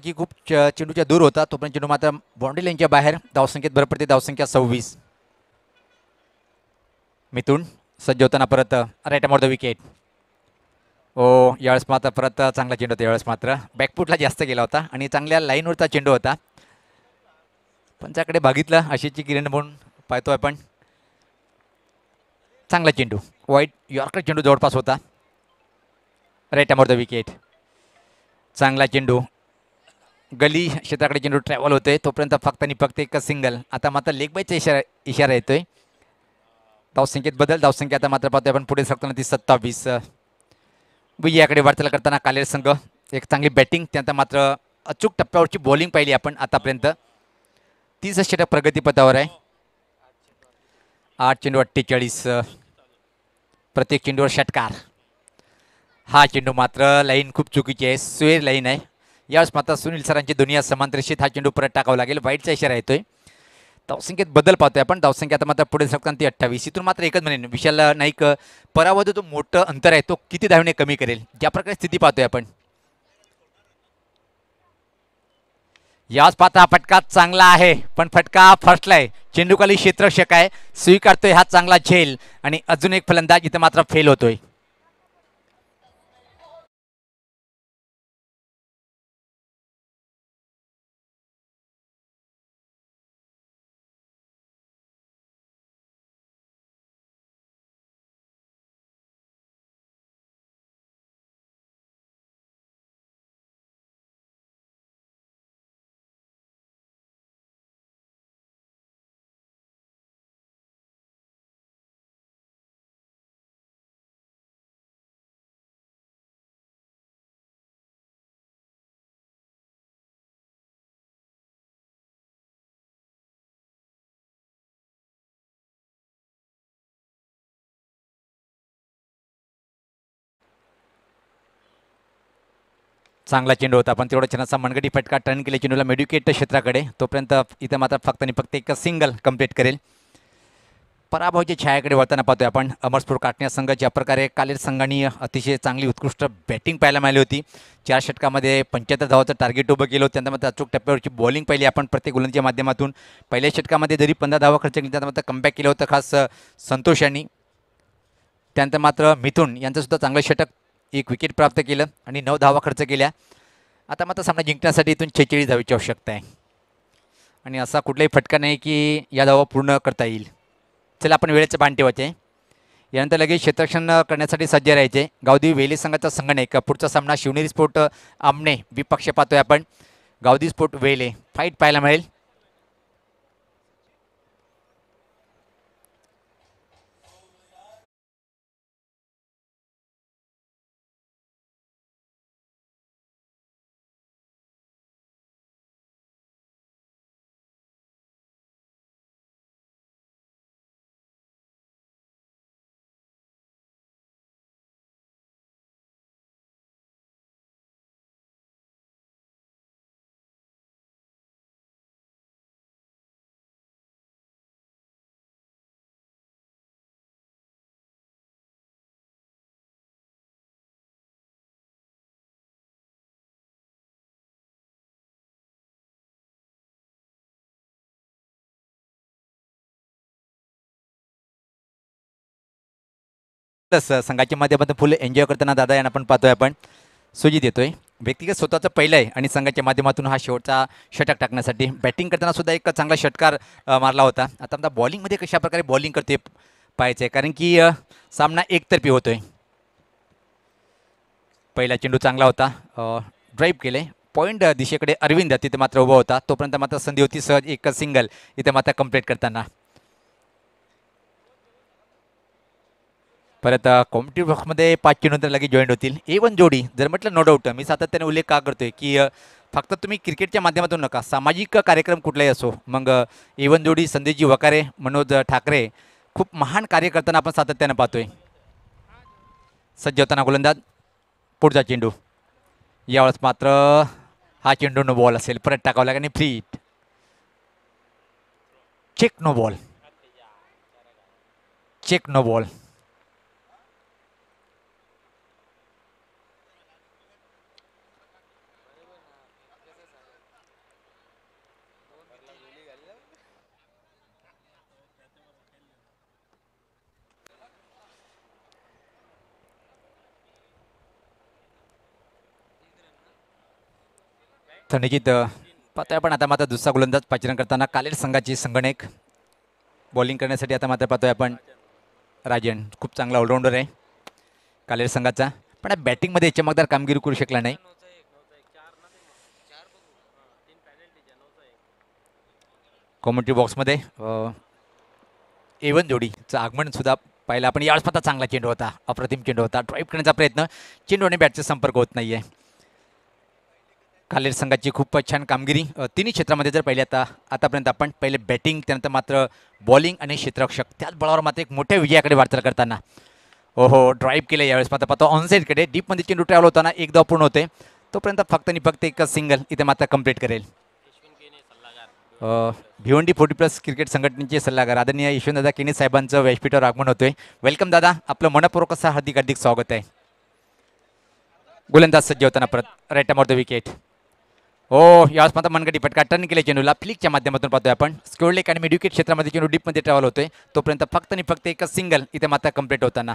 की खूप चेंडूच्या दूर होता तो पण चेंडू मात्र बॉन्ड्री लाईनच्या बाहेर धावसंख्येत भर पडते धावसंख्या सव्वीस मिथून सज्ज होताना परत राईट अमोर द विकेट ओ यावेळेस मात्र परत चांगला चेंडू होता यावेळेस मात्र बॅकफुटला जास्त गेला होता आणि चांगल्या लाईनवरचा चेंडू होता पंचाकडे बघितलं अशीची किरण म्हणून पाहतो आपण चांगला चेंडू वाईट यॉर्कर चेंडू जवळपास होता राईट अमोर द विकेट चांगला चेंडू गली क्षेत्राकडे चेंडू ट्रॅव्हल होतोय तोपर्यंत फक्त आणि फक्त एक सिंगल आता मात्र बायचा इशारा इशारा येतोय धावसंख्येत बदल धावसंख्या आता मात्र पाहतोय आपण पुढे सरकत ती सत्तावीस याकडे वाटचाल करताना कालेर संघ एक चांगली बॅटिंग त्यानंतर मात्र अचूक टप्प्यावरची बॉलिंग पाहिली आपण आतापर्यंत तीस षटक प्रगतीपथावर आहे आठ चेंडू अठ्ठेचाळीस प्रत्येक चेंडूवर षटकार हा चेंडू मात्र लाईन खूप चुकीची आहे स्वेर लाईन आहे यावेळेस मात्र सुनील सरांची दुनिया समांतरशीत हा चेंडू परत टाकावा लागेल वाईटचा इशारा येतोय धावसंख्येत बदल पाहतोय आपण धावसंख्या आता मात्र पुढे सरकार ती अठ्ठावीस इथून मात्र एकच म्हणेन विशाल नाईक परावध तो मोठं अंतर आहे तो किती धावणे कमी करेल ज्या प्रकारे स्थिती पाहतोय आपण याच पाहता फटका चांगला आहे पण फटका फर्स्टला आहे क्षेत्र क्षेत्रक्षक आहे स्वीकारतोय हा चांगला झेल आणि अजून एक फलंदाज इथं मात्र फेल होतोय चांगला चेंडू होता पण तेवढा छान असा मनगडी फटका टर्न केले चेंडूला मेड्युकेट क्षेत्राकडे तोपर्यंत इथं मात्र फक्त आणि फक्त एक सिंगल कम्प्लीट करेल पराभवाच्या छायाकडे वळताना पाहतोय आपण अमरसपूर काटण्या संघ ज्या प्रकारे कालेर संघाने अतिशय चांगली उत्कृष्ट बॅटिंग पाहायला मिळाली होती चार षटकामध्ये पंच्याहत्तर धावाचं टार्गेट उभं केलं होतं त्यानंतर अचूक टप्प्यावरची बॉलिंग पाहिली आपण प्रत्येक गोलंदच्या माध्यमातून पहिल्या षटकामध्ये जरी पंधरा धावा खर्च केली मात्र कमबॅक केलं होतं खास संतोष यांनी त्यानंतर मात्र मिथून यांचंसुद्धा चांगलं षटक एक विकेट प्राप्त केलं आणि नऊ धावा खर्च केल्या आता मात्र सामना जिंकण्यासाठी इथून छेचाळीस धावेची आवश्यकता आहे आणि असा कुठलाही फटका नाही की या धावा पूर्ण करता येईल चला आपण वेळेचं भान ठेवायचे यानंतर लगेच क्षेत्रक्षण करण्यासाठी सज्ज राहायचे गावदी वेली संघाचा नाही कपूरचा सामना शिवनेरी स्पोर्ट आमणे विपक्ष पाहतोय आपण गावदी स्पोर्ट वेले फाईट पाहायला मिळेल तसं संघाच्या माध्यमातून फुल एन्जॉय करताना दादा यांना पण पाहतोय आपण सुजी देतोय व्यक्तिगत स्वतःचं पहिलं आहे आणि संघाच्या माध्यमातून हा शेवटचा षटक टाकण्यासाठी बॅटिंग करताना सुद्धा एक चांगला षटकार मारला होता आता आमचा बॉलिंगमध्ये कशाप्रकारे बॉलिंग करते पाहायचं आहे कारण की सामना एकतर्फी होतोय पहिला चेंडू चांगला होता ड्राईव्ह केले पॉईंट दिशेकडे अरविंद तिथे मात्र उभा होता तोपर्यंत मात्र संधी होती सहज एक सिंगल इथे मात्र कंप्लीट करताना परत कॉम्पिटिव्ह बॉक्समध्ये पाच नंतर लगेच जॉईन होतील ए वन जोडी जर म्हटलं नो डाऊट मी सातत्याने उल्लेख का करतोय की फक्त तुम्ही क्रिकेटच्या माध्यमातून नका सामाजिक कार्यक्रम कुठलाही असो मग ए वन जोडी संदीपजी वकारे मनोज ठाकरे खूप महान कार्य करताना आपण सातत्यानं पाहतोय सज्ज होताना गोलंदाज पुढचा चेंडू यावेळेस मात्र हा चेंडू नो बॉल असेल परत टाकावा लागेल आणि free check no ball check no ball थंडकीत पाहतोय पण आता मात्र दुसरा गोलंदाज पाचरण करताना कालेर संघाची संगणक बॉलिंग करण्यासाठी आता मात्र पाहतोय आपण राजन खूप चांगला ऑलराऊंडर आहे कालेर संघाचा पण बॅटिंगमध्ये चमकदार कामगिरी करू शकला नाही कॉमेंट्री बॉक्समध्ये एवन जोडीचं आगमन सुद्धा पाहिलं आपण यावेळेस पाहता चांगला चेंडू होता अप्रतिम चेंडू होता ड्राईव्ह करण्याचा प्रयत्न चेंडू आणि बॅटचा संपर्क होत नाही आहे कालेर संघाची खूपच छान कामगिरी तिन्ही क्षेत्रामध्ये जर पहिले आता आतापर्यंत आपण पहिले बॅटिंग त्यानंतर मात्र बॉलिंग आणि क्षेत्ररक्षक त्याच बळावर मात्र एक मोठ्या विजयाकडे वाटचाल करताना हो हो ड्राईव्ह केले यावेळेस मात्र पाहतो ऑनसाईडकडे डीपमध्ये चेंडू ट्रॅव्हल होताना एकदा पूर्ण होते तोपर्यंत फक्त आणि फक्त एकच सिंगल इथे मात्र कम्प्लीट करेल भिवंडी फोर्टी प्लस क्रिकेट संघटनेचे सल्लागार आदरणीय दादा केने साहेबांचं व्यासपीठावर आगमन होतोय वेलकम दादा आपलं मनपूर्वक असं हार्दिक हार्दिक स्वागत आहे गोलंदाज सज्ज होताना परत राईटामोर द विकेट हो या स्पर्धा मनगडी पटका टर्न केले चेंडूला फ्लिकच्या माध्यमातून पाहतोय आपण स्क्वेअर लेक आणि मिड्युकेट क्षेत्रामध्ये चेंडू डीपमध्ये ट्रॅव्हल होतोय तोपर्यंत फक्त आणि फक्त एकच सिंगल इथे मात्र कम्प्लीट होताना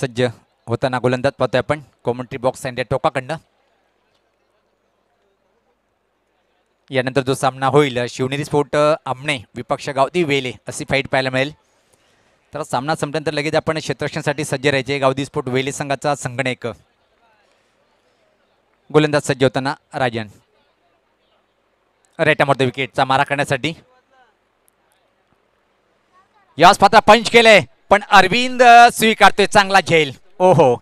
सज्ज होताना गोलंदाज पाहतोय आपण कॉमेंट्री बॉक्स या टोकाकडनं यानंतर जो सामना होईल शिवनेरी स्फोट आमणे विपक्ष गावती वेले अशी फाईट पाहायला मिळेल तर सामना संपल्यानंतर लगेच आपण क्षेत्ररक्षणासाठी सज्ज राहायचे गावदी स्फोट वेली संघाचा एक गोलंदाज सज्ज होताना राजन रेटामध्ये विकेटचा मारा करण्यासाठी याच पात्र पंच केलंय पण अरविंद स्वीकारतोय चांगला झेल ओहो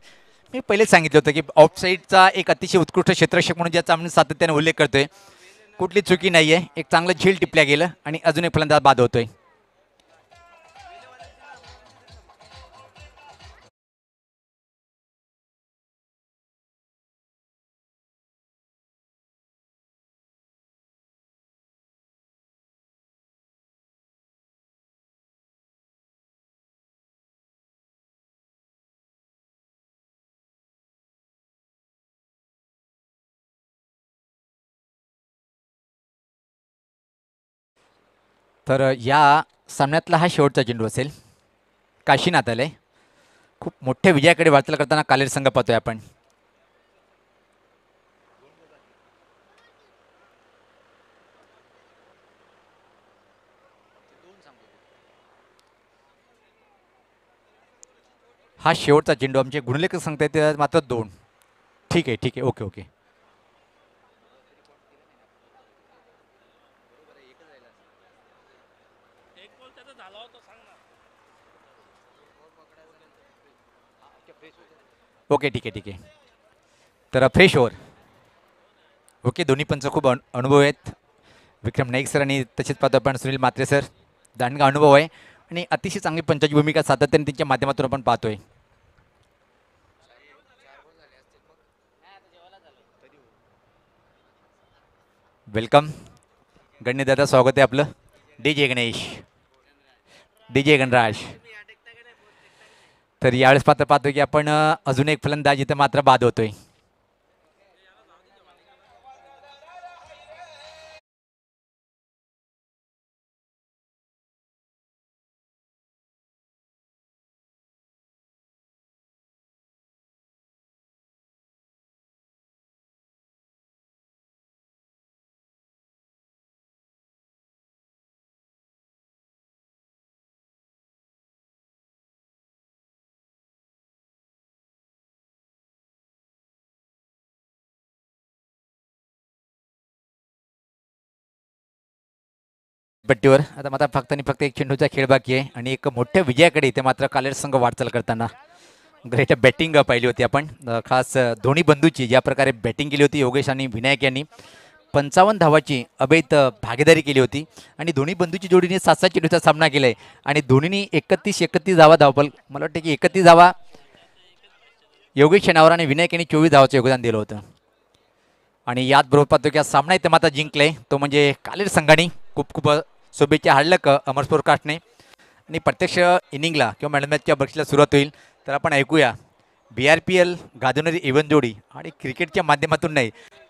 मी पहिले सांगितलं होतं की ऑफसाईडचा एक अतिशय उत्कृष्ट क्षेत्ररक्षक म्हणून ज्याचा आम्ही सातत्याने उल्लेख करतोय कुठली चुकी नाहीये एक चांगलं झेल टिपल्या गेलं आणि अजून एक फलंदाज बाद होतोय तर या सामन्यातला हा शेवटचा चेंडू असेल काशीनाथ आले खूप मोठ्या विजयाकडे वाटचाल करताना कालेर संघ पाहतोय आपण हा शेवटचा चेंडू आमचे गुणलेखक सांगता येते मात्र दोन ठीक आहे ठीक आहे ओके ओके ओके ठीक आहे ठीक आहे तर फ्रेश ओवर ओके दोन्ही पंच खूप अनुभव आहेत विक्रम नाईक सर आणि तसेच आपण सुनील मात्रे सर दांडगा अनुभव आहे आणि अतिशय चांगली पंचाची भूमिका सातत्याने त्यांच्या माध्यमातून आपण पाहतोय वेलकम दादा स्वागत आहे आपलं D J Ganesh D J गणराज तर यावेळेस पात्र पाहतो की आपण अजून एक फलंदाज इथं मात्र बाद होतोय बट्टीवर आता मात्र फक्त आणि फक्त एक चेंडूचा खेळ बाकी आहे आणि एक मोठ्या विजयाकडे इथे मात्र कालेर संघ वाटचाल करताना ग्रेट बॅटिंग पाहिली होती आपण खास धोनी बंधूची ज्या प्रकारे बॅटिंग केली होती योगेश आणि विनायक यांनी पंचावन्न धावाची अभेत भागीदारी केली होती आणि धोनी बंधूची जोडीने सात सात चेंडूचा सामना केला आहे आणि धोनीने एकतीस एकतीस धावा धावपल मला वाटतं की एकतीस धावा योगेश शेणावर आणि विनायक यांनी चोवीस धावाचं योगदान दिलं होतं आणि याच बरोबर पाहतो की सामना इथे मात्र जिंकलाय तो म्हणजे कालेर संघाने खूप खूप सोबीच्या हाडलक अमरसपूर कास्टने आणि प्रत्यक्ष इनिंगला किंवा मॅडम मॅचच्या बक्षीला सुरुवात होईल तर आपण ऐकूया बी आर पी एल गाजवणारी इव्हन जोडी आणि क्रिकेटच्या माध्यमातून नाही